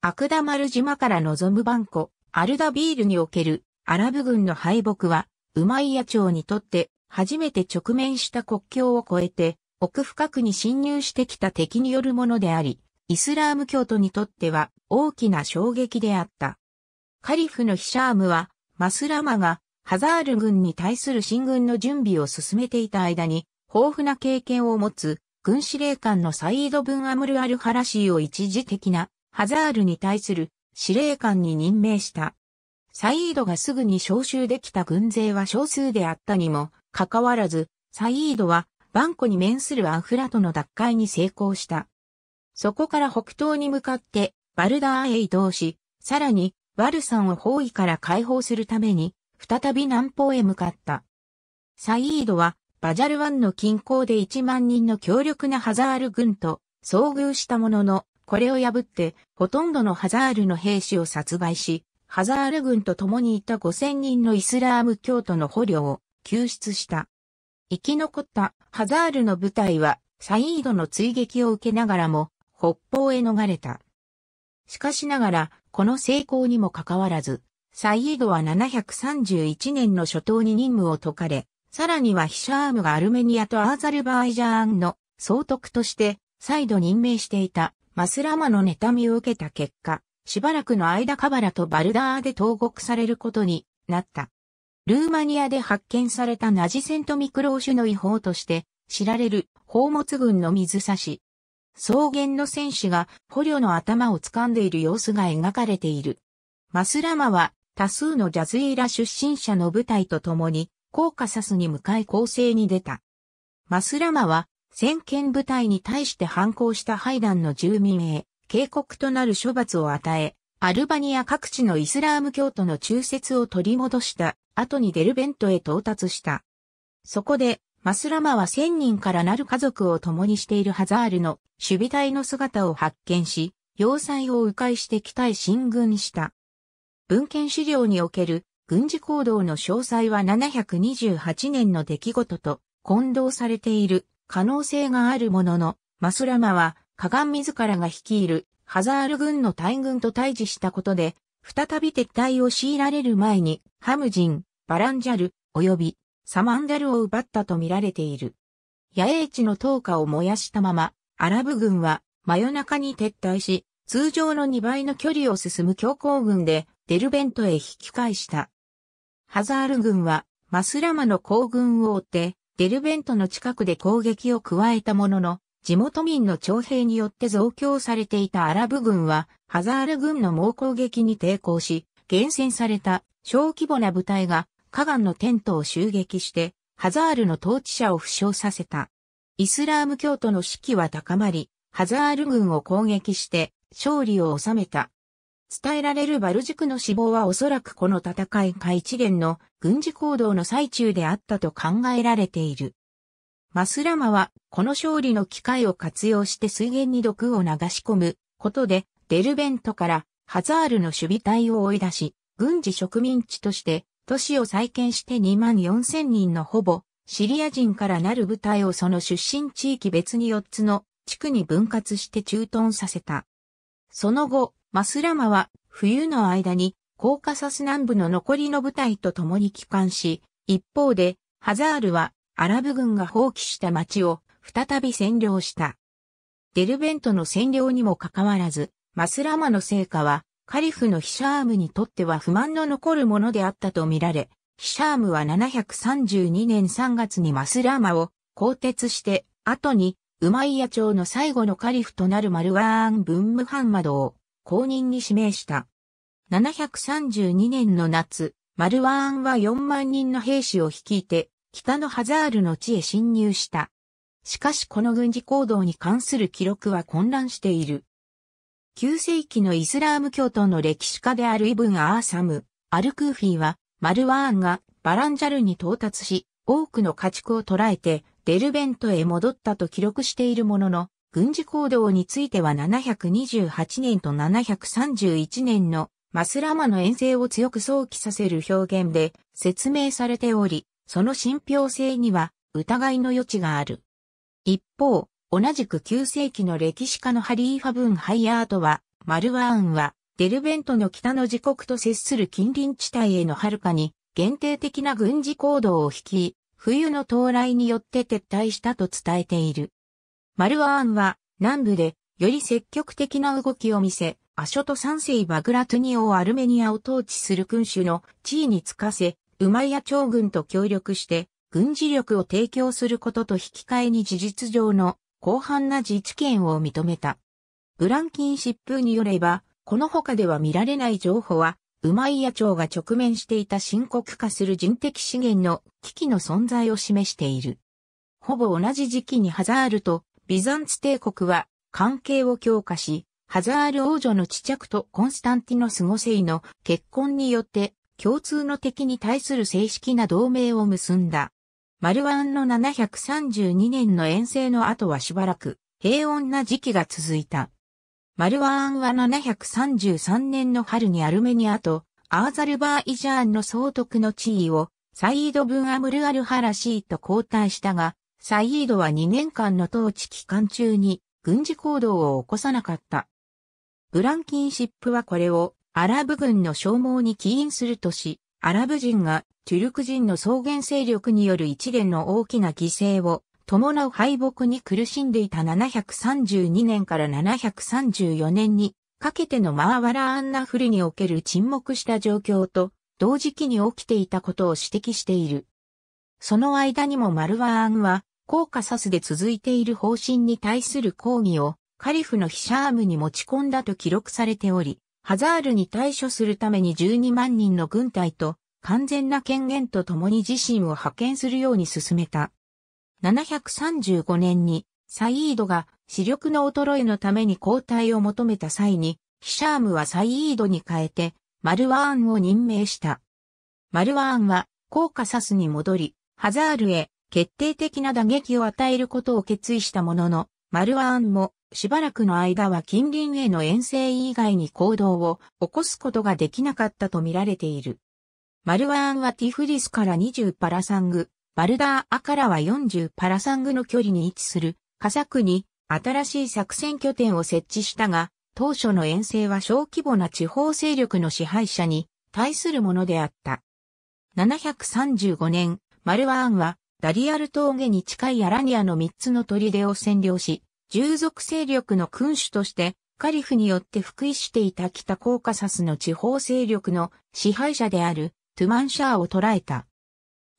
アクダマル島から望むバンコ、アルダビールにおけるアラブ軍の敗北は、ウマイヤ朝にとって初めて直面した国境を越えて、奥深くに侵入してきた敵によるものであり、イスラーム教徒にとっては大きな衝撃であった。カリフのヒシャームは、マスラマがハザール軍に対する進軍の準備を進めていた間に、豊富な経験を持つ軍司令官のサイード・ブン・アムル・アル・ハラシーを一時的なハザールに対する司令官に任命した。サイードがすぐに招集できた軍勢は少数であったにも関わらず、サイードは、バンコに面するアフラとの奪回に成功した。そこから北東に向かって、バルダーへ移動し、さらに、ワルサンを包囲から解放するために、再び南方へ向かった。サイードは、バジャル湾の近郊で1万人の強力なハザール軍と遭遇したものの、これを破って、ほとんどのハザールの兵士を殺害し、ハザール軍と共にいた5000人のイスラーム教徒の捕虜を救出した。生き残ったハザールの部隊はサイードの追撃を受けながらも北方へ逃れた。しかしながら、この成功にもかかわらず、サイードは731年の初頭に任務を解かれ、さらにはヒシャームがアルメニアとアーザルバイジャーンの総督として再度任命していたマスラマの妬みを受けた結果、しばらくの間カバラとバルダーで投獄されることになった。ルーマニアで発見されたナジセントミクローシュの違法として知られる宝物群の水差し。草原の戦士が捕虜の頭を掴んでいる様子が描かれている。マスラマは多数のジャズイーラ出身者の部隊と共にコーカサスに向かい攻勢に出た。マスラマは先見部隊に対して反抗したハイダンの住民へ警告となる処罰を与え、アルバニア各地のイスラーム教徒の中説を取り戻した後にデルベントへ到達した。そこで、マスラマは千人からなる家族を共にしているハザールの守備隊の姿を発見し、要塞を迂回して北へ進軍した。文献資料における軍事行動の詳細は728年の出来事と混同されている可能性があるものの、マスラマは、カガン自らが率いるハザール軍の大軍と対峙したことで、再び撤退を強いられる前に、ハムジン、バランジャル、及びサマンダルを奪ったと見られている。野営地の灯火を燃やしたまま、アラブ軍は真夜中に撤退し、通常の2倍の距離を進む強行軍でデルベントへ引き返した。ハザール軍はマスラマの行軍を追ってデルベントの近くで攻撃を加えたものの、地元民の徴兵によって増強されていたアラブ軍はハザール軍の猛攻撃に抵抗し、厳選された小規模な部隊がカガンのテントを襲撃して、ハザールの統治者を負傷させた。イスラーム教徒の士気は高まり、ハザール軍を攻撃して勝利を収めた。伝えられるバルジクの死亡はおそらくこの戦いか一連の軍事行動の最中であったと考えられている。マスラマはこの勝利の機会を活用して水源に毒を流し込むことでデルベントからハザールの守備隊を追い出し、軍事植民地として都市を再建して2万4千人のほぼシリア人からなる部隊をその出身地域別に4つの地区に分割して駐屯させた。その後、マスラマは冬の間にコーカサス南部の残りの部隊と共に帰還し、一方でハザールはアラブ軍が放棄した町を再び占領した。デルベントの占領にもかかわらず、マスラマの成果は、カリフのヒシャームにとっては不満の残るものであったとみられ、ヒシャームは732年3月にマスラマを更迭して、後に、ウマイヤ朝の最後のカリフとなるマルワーン・ブンムハンマドを公認に指名した。732年の夏、マルワーンは4万人の兵士を率いて、北のハザールの地へ侵入した。しかしこの軍事行動に関する記録は混乱している。9世紀のイスラーム教徒の歴史家であるイブン・アーサム、アルクーフィーは、マルワーンがバランジャルに到達し、多くの家畜を捕らえて、デルベントへ戻ったと記録しているものの、軍事行動については728年と731年のマスラマの遠征を強く想起させる表現で説明されており、その信憑性には疑いの余地がある。一方、同じく9世紀の歴史家のハリーファブン・ハイアートは、マルワーンは、デルベントの北の自国と接する近隣地帯への遥かに、限定的な軍事行動を引き、冬の到来によって撤退したと伝えている。マルワーンは、南部で、より積極的な動きを見せ、アショと三世バグラトゥニオをアルメニアを統治する君主の地位につかせ、ウマイヤ朝軍と協力して、軍事力を提供することと引き換えに事実上の広範な自治権を認めた。ブランキン疾風によれば、この他では見られない情報は、ウマイヤ朝が直面していた深刻化する人的資源の危機の存在を示している。ほぼ同じ時期にハザールとビザンツ帝国は関係を強化し、ハザール王女の知着とコンスタンティノス5世の結婚によって共通の敵に対する正式な同盟を結んだ。マルーンの732年の遠征の後はしばらく平穏な時期が続いた。マルワーンは733年の春にアルメニアとアーザルバーイジャーンの総督の地位をサイード・ブン・アムル・アル・ハラシーと交代したが、サイードは2年間の統治期間中に軍事行動を起こさなかった。ブランキンシップはこれをアラブ軍の消耗に起因するとし、アラブ人がトゥルク人の草原勢力による一連の大きな犠牲を伴う敗北に苦しんでいた732年から734年にかけてのマーワラアンナフルにおける沈黙した状況と同時期に起きていたことを指摘している。その間にもマルワアンはコーカサスで続いている方針に対する抗議をカリフのヒシャームに持ち込んだと記録されており、ハザールに対処するために12万人の軍隊と完全な権限とともに自身を派遣するように進めた。735年にサイードが視力の衰えのために交代を求めた際に、ヒシャームはサイードに変えて、マルワーンを任命した。マルワーンは、コーカサスに戻り、ハザールへ決定的な打撃を与えることを決意したものの、マルワーンもしばらくの間は近隣への遠征以外に行動を起こすことができなかったと見られている。マルワーンはティフリスから20パラサング、バルダーアからは40パラサングの距離に位置するカサクに新しい作戦拠点を設置したが、当初の遠征は小規模な地方勢力の支配者に対するものであった。735年、マルワーンはダリアル峠に近いアラニアの3つの砦を占領し、従属勢力の君主として、カリフによって服役していた北コーカサスの地方勢力の支配者であるトゥマンシャーを捕らえた。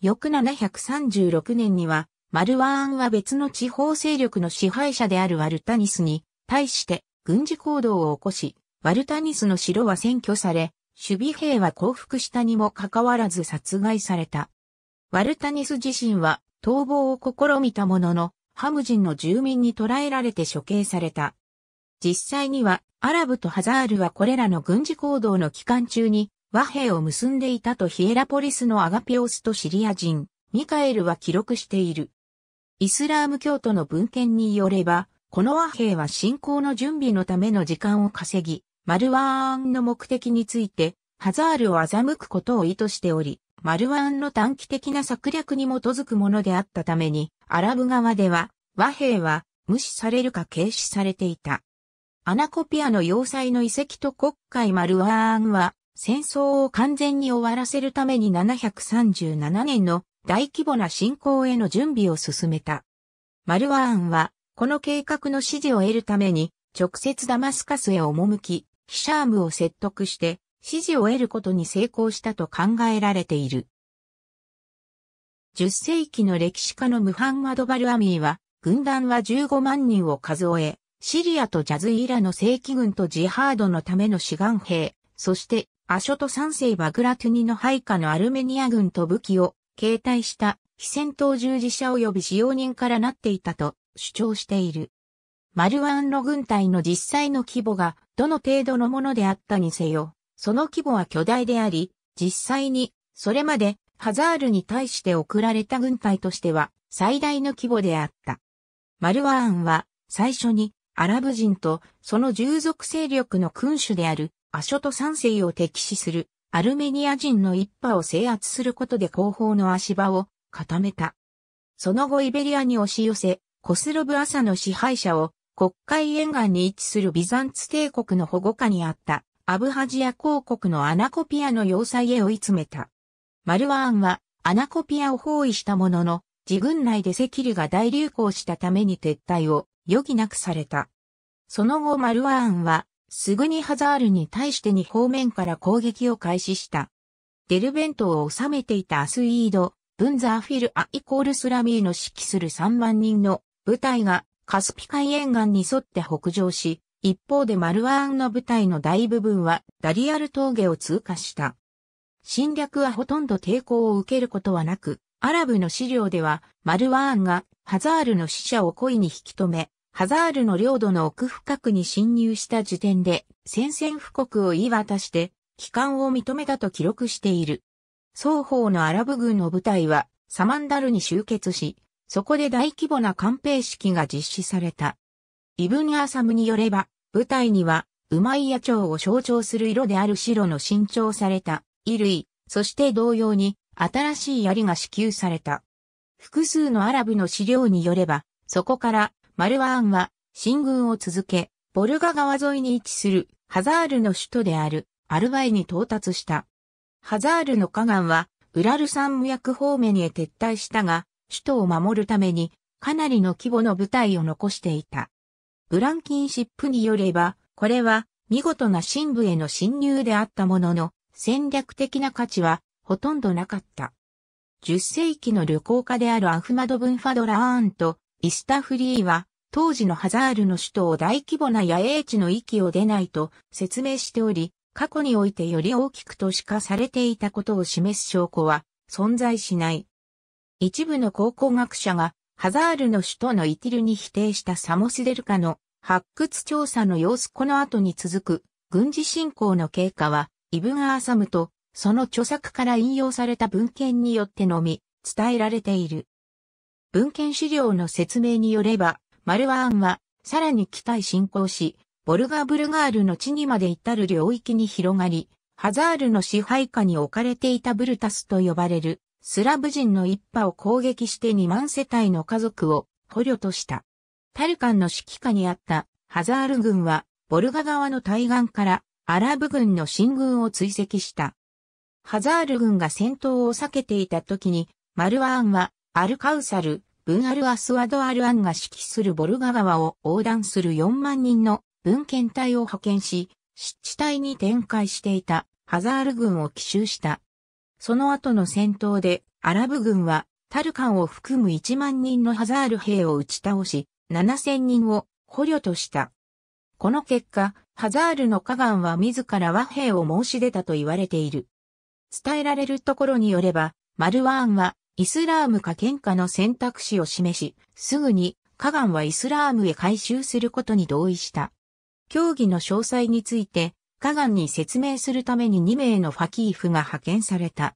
翌736年には、マルワーンは別の地方勢力の支配者であるワルタニスに対して軍事行動を起こし、ワルタニスの城は占拠され、守備兵は降伏したにもかかわらず殺害された。ワルタニス自身は逃亡を試みたものの、ハム人の住民に捕らえられて処刑された。実際には、アラブとハザールはこれらの軍事行動の期間中に和平を結んでいたとヒエラポリスのアガピオスとシリア人、ミカエルは記録している。イスラーム教徒の文献によれば、この和平は信仰の準備のための時間を稼ぎ、マルワーンの目的について、ハザールを欺くことを意図しており、マルワンの短期的な策略に基づくものであったために、アラブ側では和平は無視されるか軽視されていた。アナコピアの要塞の遺跡と国会マルワーンは戦争を完全に終わらせるために737年の大規模な侵攻への準備を進めた。マルワーンはこの計画の支持を得るために直接ダマスカスへ赴き、ヒシャームを説得して支持を得ることに成功したと考えられている。10世紀の歴史家のムハンマド・バルアミーは、軍団は15万人を数え、シリアとジャズイラの正規軍とジハードのための志願兵、そしてアショト三世バグラトゥニの配下のアルメニア軍と武器を携帯した非戦闘従事者及び使用人からなっていたと主張している。マルワンの軍隊の実際の規模がどの程度のものであったにせよ、その規模は巨大であり、実際に、それまで、ハザールに対して送られた軍隊としては、最大の規模であった。マルワーンは、最初に、アラブ人と、その従属勢力の君主である、アショト三世を敵視する、アルメニア人の一派を制圧することで後方の足場を固めた。その後イベリアに押し寄せ、コスロブ朝の支配者を国会沿岸に位置するビザンツ帝国の保護下にあったアブハジア公国のアナコピアの要塞へ追い詰めた。マルワーンはアナコピアを包囲したものの、自軍内でキルが大流行したために撤退を余儀なくされた。その後マルワーンは、すぐにハザールに対して2方面から攻撃を開始した。デルベントを治めていたアスイード、ブンザーフィルアイコールスラミーの指揮する3万人の部隊がカスピ海沿岸に沿って北上し、一方でマルワーンの部隊の大部分はダリアル峠を通過した。侵略はほとんど抵抗を受けることはなく、アラブの資料では、マルワーンがハザールの死者を故意に引き止め、ハザールの領土の奥深くに侵入した時点で、宣戦布告を言い渡して、帰還を認めたと記録している。双方のアラブ軍の部隊は、サマンダルに集結し、そこで大規模な官兵式が実施された。イブン・アーサムによれば、舞台には、馬い野鳥を象徴する色である白の新調された衣類、そして同様に新しい槍が支給された。複数のアラブの資料によれば、そこからマルワーンは進軍を続け、ボルガ川沿いに位置するハザールの首都であるアルバイに到達した。ハザールの河岸はウラル山脈方面へ撤退したが、首都を守るためにかなりの規模の部隊を残していた。ブランキンシップによれば、これは見事な深部への侵入であったものの、戦略的な価値はほとんどなかった。10世紀の旅行家であるアフマド・ブンファドラーンとイスタフリーは、当時のハザールの首都を大規模な野営地の域を出ないと説明しており、過去においてより大きくとしかされていたことを示す証拠は存在しない。一部の考古学者がハザールの首都のイティルに否定したサモスデルカの発掘調査の様子この後に続く軍事侵攻の経過はイブン・アーサムとその著作から引用された文献によってのみ伝えられている。文献資料の説明によれば、マルワーンはさらに北へ侵攻し、ボルガブルガールの地にまで至る領域に広がり、ハザールの支配下に置かれていたブルタスと呼ばれるスラブ人の一派を攻撃して2万世帯の家族を捕虜とした。タルカンの指揮下にあったハザール軍は、ボルガ川の対岸からアラブ軍の進軍を追跡した。ハザール軍が戦闘を避けていた時に、マルワーンはアルカウサル、ブンアルアスワドアルアンが指揮するボルガ川を横断する4万人の文献隊を派遣し、湿地帯に展開していたハザール軍を奇襲した。その後の戦闘で、アラブ軍は、タルカンを含む1万人のハザール兵を打ち倒し、7000人を捕虜とした。この結果、ハザールのカガンは自ら和平を申し出たと言われている。伝えられるところによれば、マルワーンはイスラームか喧嘩の選択肢を示し、すぐにカガンはイスラームへ回収することに同意した。協議の詳細についてカガンに説明するために2名のファキーフが派遣された。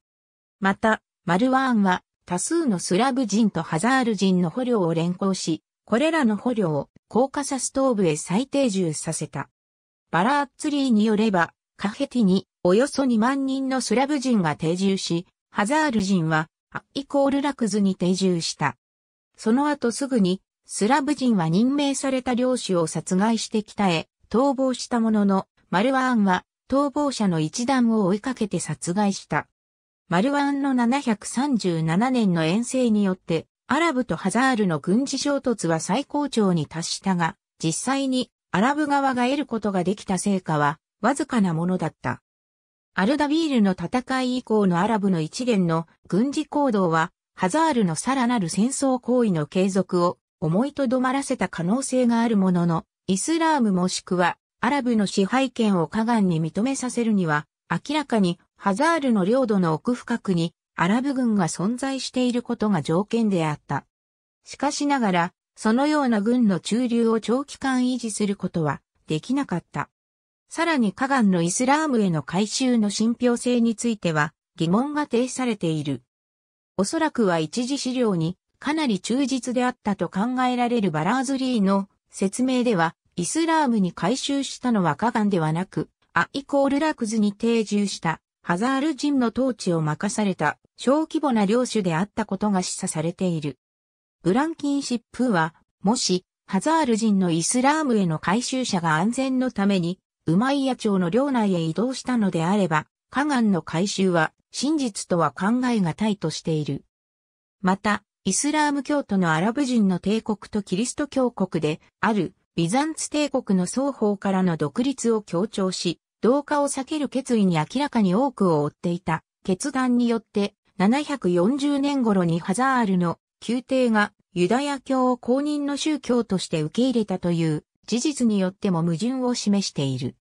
また、マルワーンは多数のスラブ人とハザール人の捕虜を連行し、これらの捕虜をコーカサス東部へ再定住させた。バラーッツリーによれば、カヘティにおよそ2万人のスラブ人が定住し、ハザール人はアイコールラクズに定住した。その後すぐにスラブ人は任命された領主を殺害して北へ逃亡したものの、マルワーンは逃亡者の一団を追いかけて殺害した。マルワーンの737年の遠征によって、アラブとハザールの軍事衝突は最高潮に達したが、実際にアラブ側が得ることができた成果は、わずかなものだった。アルダビールの戦い以降のアラブの一連の軍事行動は、ハザールのさらなる戦争行為の継続を思いとどまらせた可能性があるものの、イスラームもしくはアラブの支配権をカガンに認めさせるには、明らかにハザールの領土の奥深くにアラブ軍が存在していることが条件であった。しかしながら、そのような軍の駐留を長期間維持することはできなかった。さらにカガンのイスラームへの改修の信憑性については疑問が呈されている。おそらくは一時資料にかなり忠実であったと考えられるバラーズリーの説明ではイスラームに改宗したのはカガンではなく、アイコールラクズに定住したハザール人の統治を任された小規模な領主であったことが示唆されている。ブランキンシップは、もし、ハザール人のイスラームへの改宗者が安全のために、ウマイヤ朝の領内へ移動したのであれば、カガンの改宗は真実とは考えがたいとしている。また、イスラーム教徒のアラブ人の帝国とキリスト教国であるビザンツ帝国の双方からの独立を強調し、同化を避ける決意に明らかに多くを負っていた決断によって740年頃にハザールの宮廷がユダヤ教を公認の宗教として受け入れたという事実によっても矛盾を示している。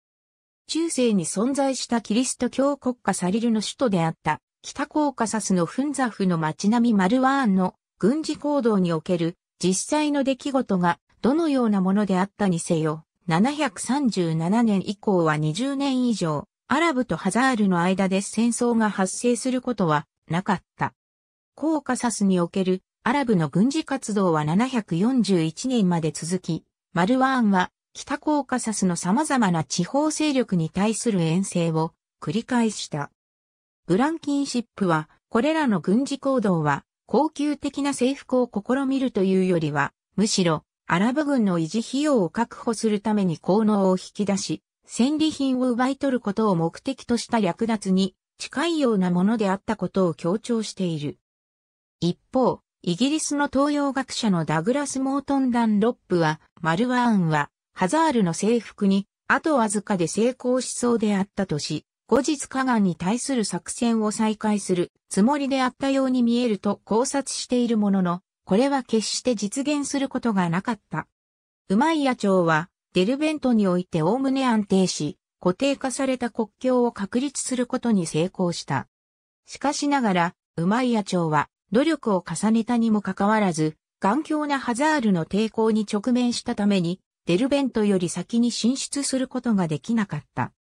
中世に存在したキリスト教国家サリルの首都であった北コーカサスのフンザフの街並みマルワーンの軍事行動における実際の出来事がどのようなものであったにせよ、737年以降は20年以上、アラブとハザールの間で戦争が発生することはなかった。コーカサスにおけるアラブの軍事活動は741年まで続き、マルワーンは北コーカサスの様々な地方勢力に対する遠征を繰り返した。ブランキンシップは、これらの軍事行動は、恒久的な征服を試みるというよりは、むしろ、アラブ軍の維持費用を確保するために効能を引き出し、戦利品を奪い取ることを目的とした略奪に近いようなものであったことを強調している。一方、イギリスの東洋学者のダグラス・モートン・ダン・ロップは、マルワーンは、ハザールの征服に、あとわずかで成功しそうであったとし、後日加岸に対する作戦を再開するつもりであったように見えると考察しているものの、これは決して実現することがなかった。ウマイヤ朝は、デルベントにおいておおむね安定し、固定化された国境を確立することに成功した。しかしながら、ウマイヤ朝は、努力を重ねたにもかかわらず、頑強なハザールの抵抗に直面したために、デルベントより先に進出することができなかった。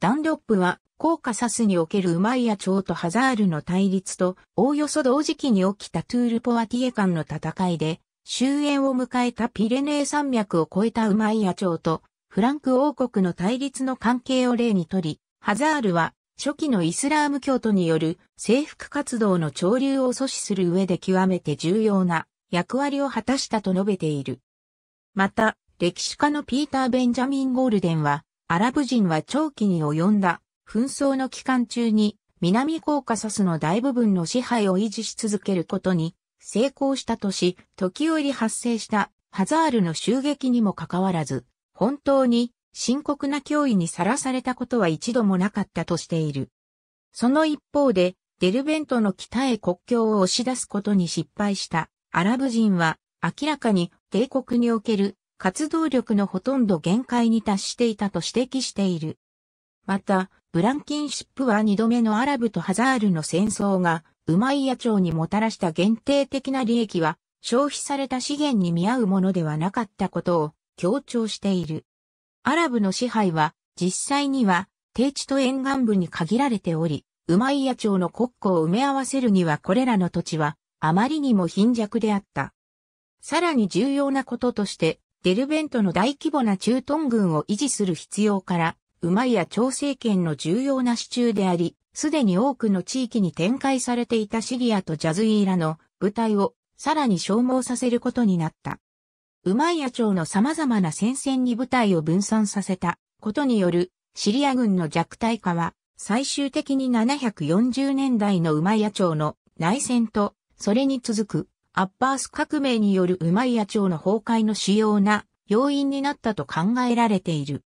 ダンロップは、コーカサスにおけるウマイヤ朝とハザールの対立と、おおよそ同時期に起きたトゥール・ポワティエ間の戦いで、終焉を迎えたピレネー山脈を越えたウマイヤ朝と、フランク王国の対立の関係を例にとり、ハザールは、初期のイスラーム教徒による征服活動の潮流を阻止する上で極めて重要な役割を果たしたと述べている。また、歴史家のピーター・ベンジャミン・ゴールデンは、アラブ人は長期に及んだ紛争の期間中に南コーカサスの大部分の支配を維持し続けることに成功したとし、時折発生したハザールの襲撃にもかかわらず、本当に深刻な脅威にさらされたことは一度もなかったとしている。その一方で、デルベントの北へ国境を押し出すことに失敗したアラブ人は明らかに帝国における活動力のほとんど限界に達していたと指摘している。また、ブランキンシップは二度目のアラブとハザールの戦争が、ウマイヤ朝にもたらした限定的な利益は、消費された資源に見合うものではなかったことを強調している。アラブの支配は、実際には、低地と沿岸部に限られており、ウマイヤ朝の国庫を埋め合わせるにはこれらの土地は、あまりにも貧弱であった。さらに重要なこととして、デルベントの大規模な駐屯軍を維持する必要から、ウマイア朝政権の重要な支柱であり、すでに多くの地域に展開されていたシリアとジャズイーラの部隊をさらに消耗させることになった。ウマイア朝の様々な戦線に部隊を分散させたことによるシリア軍の弱体化は最終的に740年代のウマイア朝の内戦とそれに続くアッパース革命によるウマイヤ朝の崩壊の主要な要因になったと考えられている。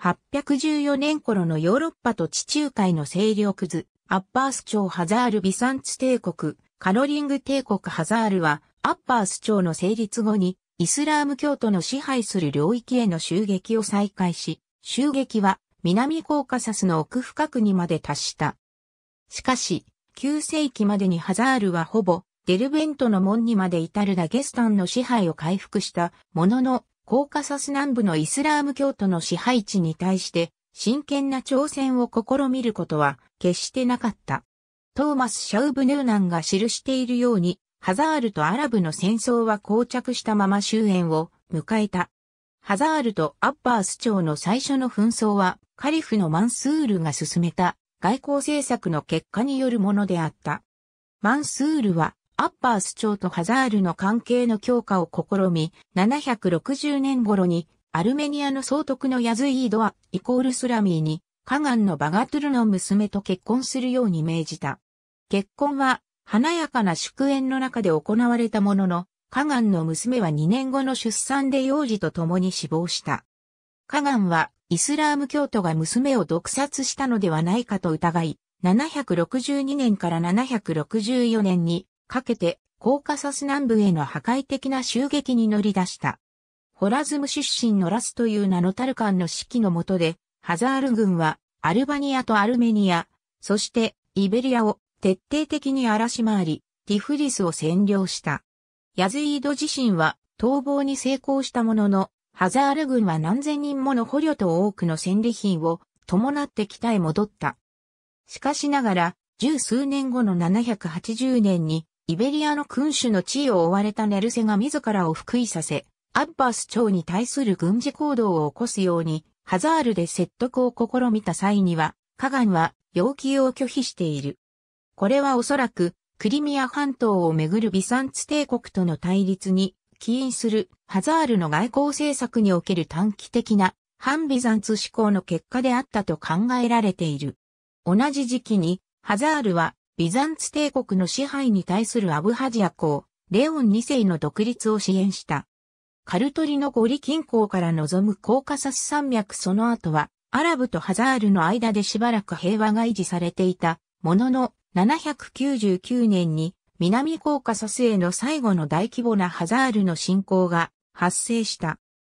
814年頃のヨーロッパと地中海の勢力図、アッパース朝ハザールビサンツ帝国、カロリング帝国ハザールは、アッパース朝の成立後に、イスラーム教徒の支配する領域への襲撃を再開し、襲撃は南コーカサスの奥深くにまで達した。しかし、9世紀までにハザールはほぼデルベントの門にまで至るダゲスタンの支配を回復したものの、コーカサス南部のイスラーム教徒の支配地に対して真剣な挑戦を試みることは決してなかった。トーマス・シャウブヌーナンが記しているように、ハザールとアラブの戦争は膠着したまま終焉を迎えた。ハザールとアッバース朝の最初の紛争は、カリフのマンスールが進めた外交政策の結果によるものであった。マンスールはアッパース朝とハザールの関係の強化を試み、760年頃にアルメニアの総督のヤズイードはイコールスラミーに、カガンのバガトゥルの娘と結婚するように命じた。結婚は華やかな祝宴の中で行われたものの、カガンの娘は2年後の出産で幼児と共に死亡した。カガンはイスラーム教徒が娘を毒殺したのではないかと疑い、762年から764年にかけてコーカサス南部への破壊的な襲撃に乗り出した。ホラズム出身のラスという名のタルカンの指揮の下で、ハザール軍はアルバニアとアルメニア、そしてイベリアを徹底的に荒らし回り、ティフリスを占領した。ヤズイード自身は逃亡に成功したものの、ハザール軍は何千人もの捕虜と多くの戦利品を伴って北へ戻った。しかしながら、十数年後の780年にイベリアの君主の地位を追われたネルセが自らを復位させ、アッバース朝に対する軍事行動を起こすように、ハザールで説得を試みた際には、カガンは要求を拒否している。これはおそらく、クリミア半島をめぐるビサンツ帝国との対立に起因するハザールの外交政策における短期的な反ビザンツ思考の結果であったと考えられている。同じ時期にハザールはビザンツ帝国の支配に対するアブハジア公、レオン2世の独立を支援した。カルトリのゴリ近郊から望むコーカサス山脈その後は、アラブとハザールの間でしばらく平和が維持されていた、ものの、799年に、南コーカサスへの最後の大規模なハザールの侵攻が発生した。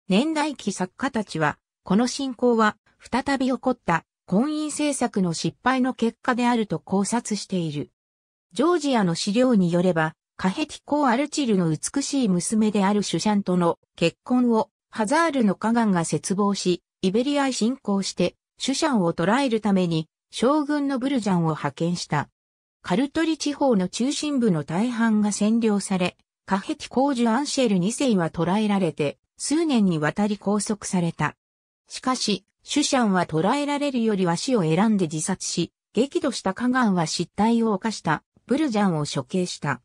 年代記作家たちは、この侵攻は再び起こった婚姻政策の失敗の結果であると考察している。ジョージアの資料によれば、カヘティコ・アルチルの美しい娘であるシュシャンとの結婚をハザールのカガンが絶望し、イベリアへ侵攻して、シュシャンを捕らえるために将軍のブルジャンを派遣した。カルトリ地方の中心部の大半が占領され、カヘティコ・ージュ・アンシェル2世は捕らえられて、数年にわたり拘束された。しかし、シュシャンは捕らえられるよりは死を選んで自殺し、激怒したカガンは失態を犯したブルジャンを処刑した。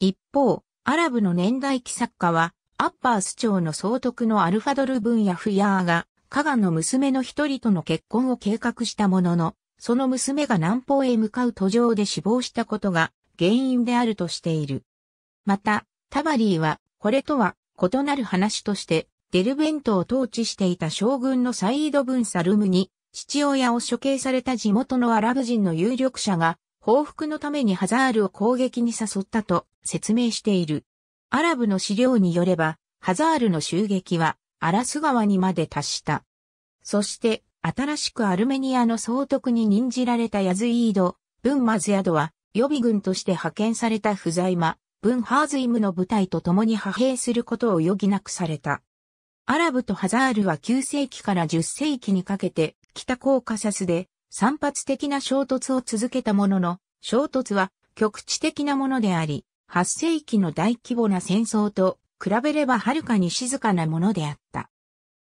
一方、アラブの年代記作家は、アッパース朝の総督のアルファドル・ブンヤフヤーが、カガンの娘の一人との結婚を計画したものの、その娘が南方へ向かう途上で死亡したことが原因であるとしている。また、タバリーは、これとは異なる話として、デルベントを統治していた将軍のサイード・ブン・サルムに、父親を処刑された地元のアラブ人の有力者が、報復のためにハザールを攻撃に誘ったと説明している。アラブの資料によれば、ハザールの襲撃はアラス川にまで達した。そして、新しくアルメニアの総督に任じられたヤズイード、ブンマズヤドは、予備軍として派遣された不在魔、ブンハーズイムの部隊と共に派兵することを余儀なくされた。アラブとハザールは9世紀から10世紀にかけて北コーカサスで散発的な衝突を続けたものの、衝突は局地的なものであり、8世紀の大規模な戦争と比べればはるかに静かなものであった。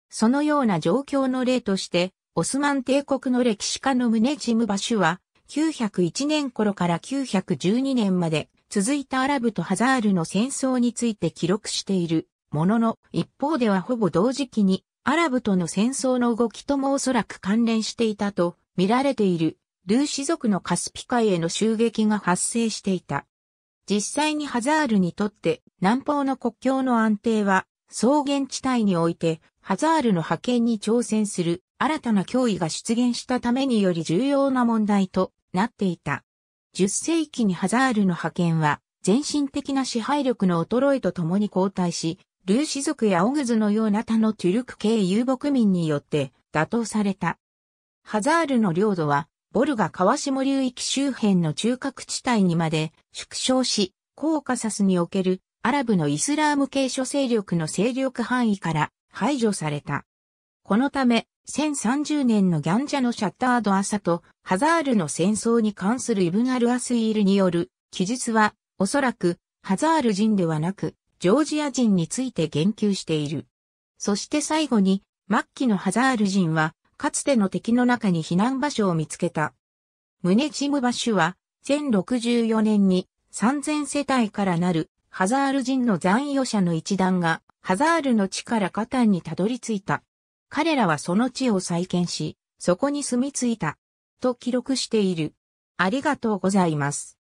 そのような状況の例として、オスマン帝国の歴史家のムネジム・バシュは、901年頃から912年まで続いたアラブとハザールの戦争について記録している。ものの、一方ではほぼ同時期に、アラブとの戦争の動きともおそらく関連していたと見られている、ルーシ族のカスピ海への襲撃が発生していた。実際にハザールにとって南方の国境の安定は草原地帯においてハザールの派遣に挑戦する新たな脅威が出現したためにより重要な問題となっていた。10世紀にハザールの派遣は全身的な支配力の衰えとともに後退し、ルーシ族やオグズのような他のトゥルク系遊牧民によって打倒された。ハザールの領土は、ボルガ川下流域周辺の中核地帯にまで縮小し、コーカサスにおけるアラブのイスラーム系諸勢力の勢力範囲から排除された。このため、1030年のギャンジャのシャッタード・アサとハザールの戦争に関するイブン・アル・アスイールによる記述は、おそらくハザール人ではなく、ジョージア人について言及している。そして最後に、末期のハザール人は、かつての敵の中に避難場所を見つけた。ムネジムバシュは、1064年に3000世帯からなるハザール人の残余者の一団が、ハザールの地からカタンにたどり着いた。彼らはその地を再建し、そこに住み着いた。と記録している。ありがとうございます。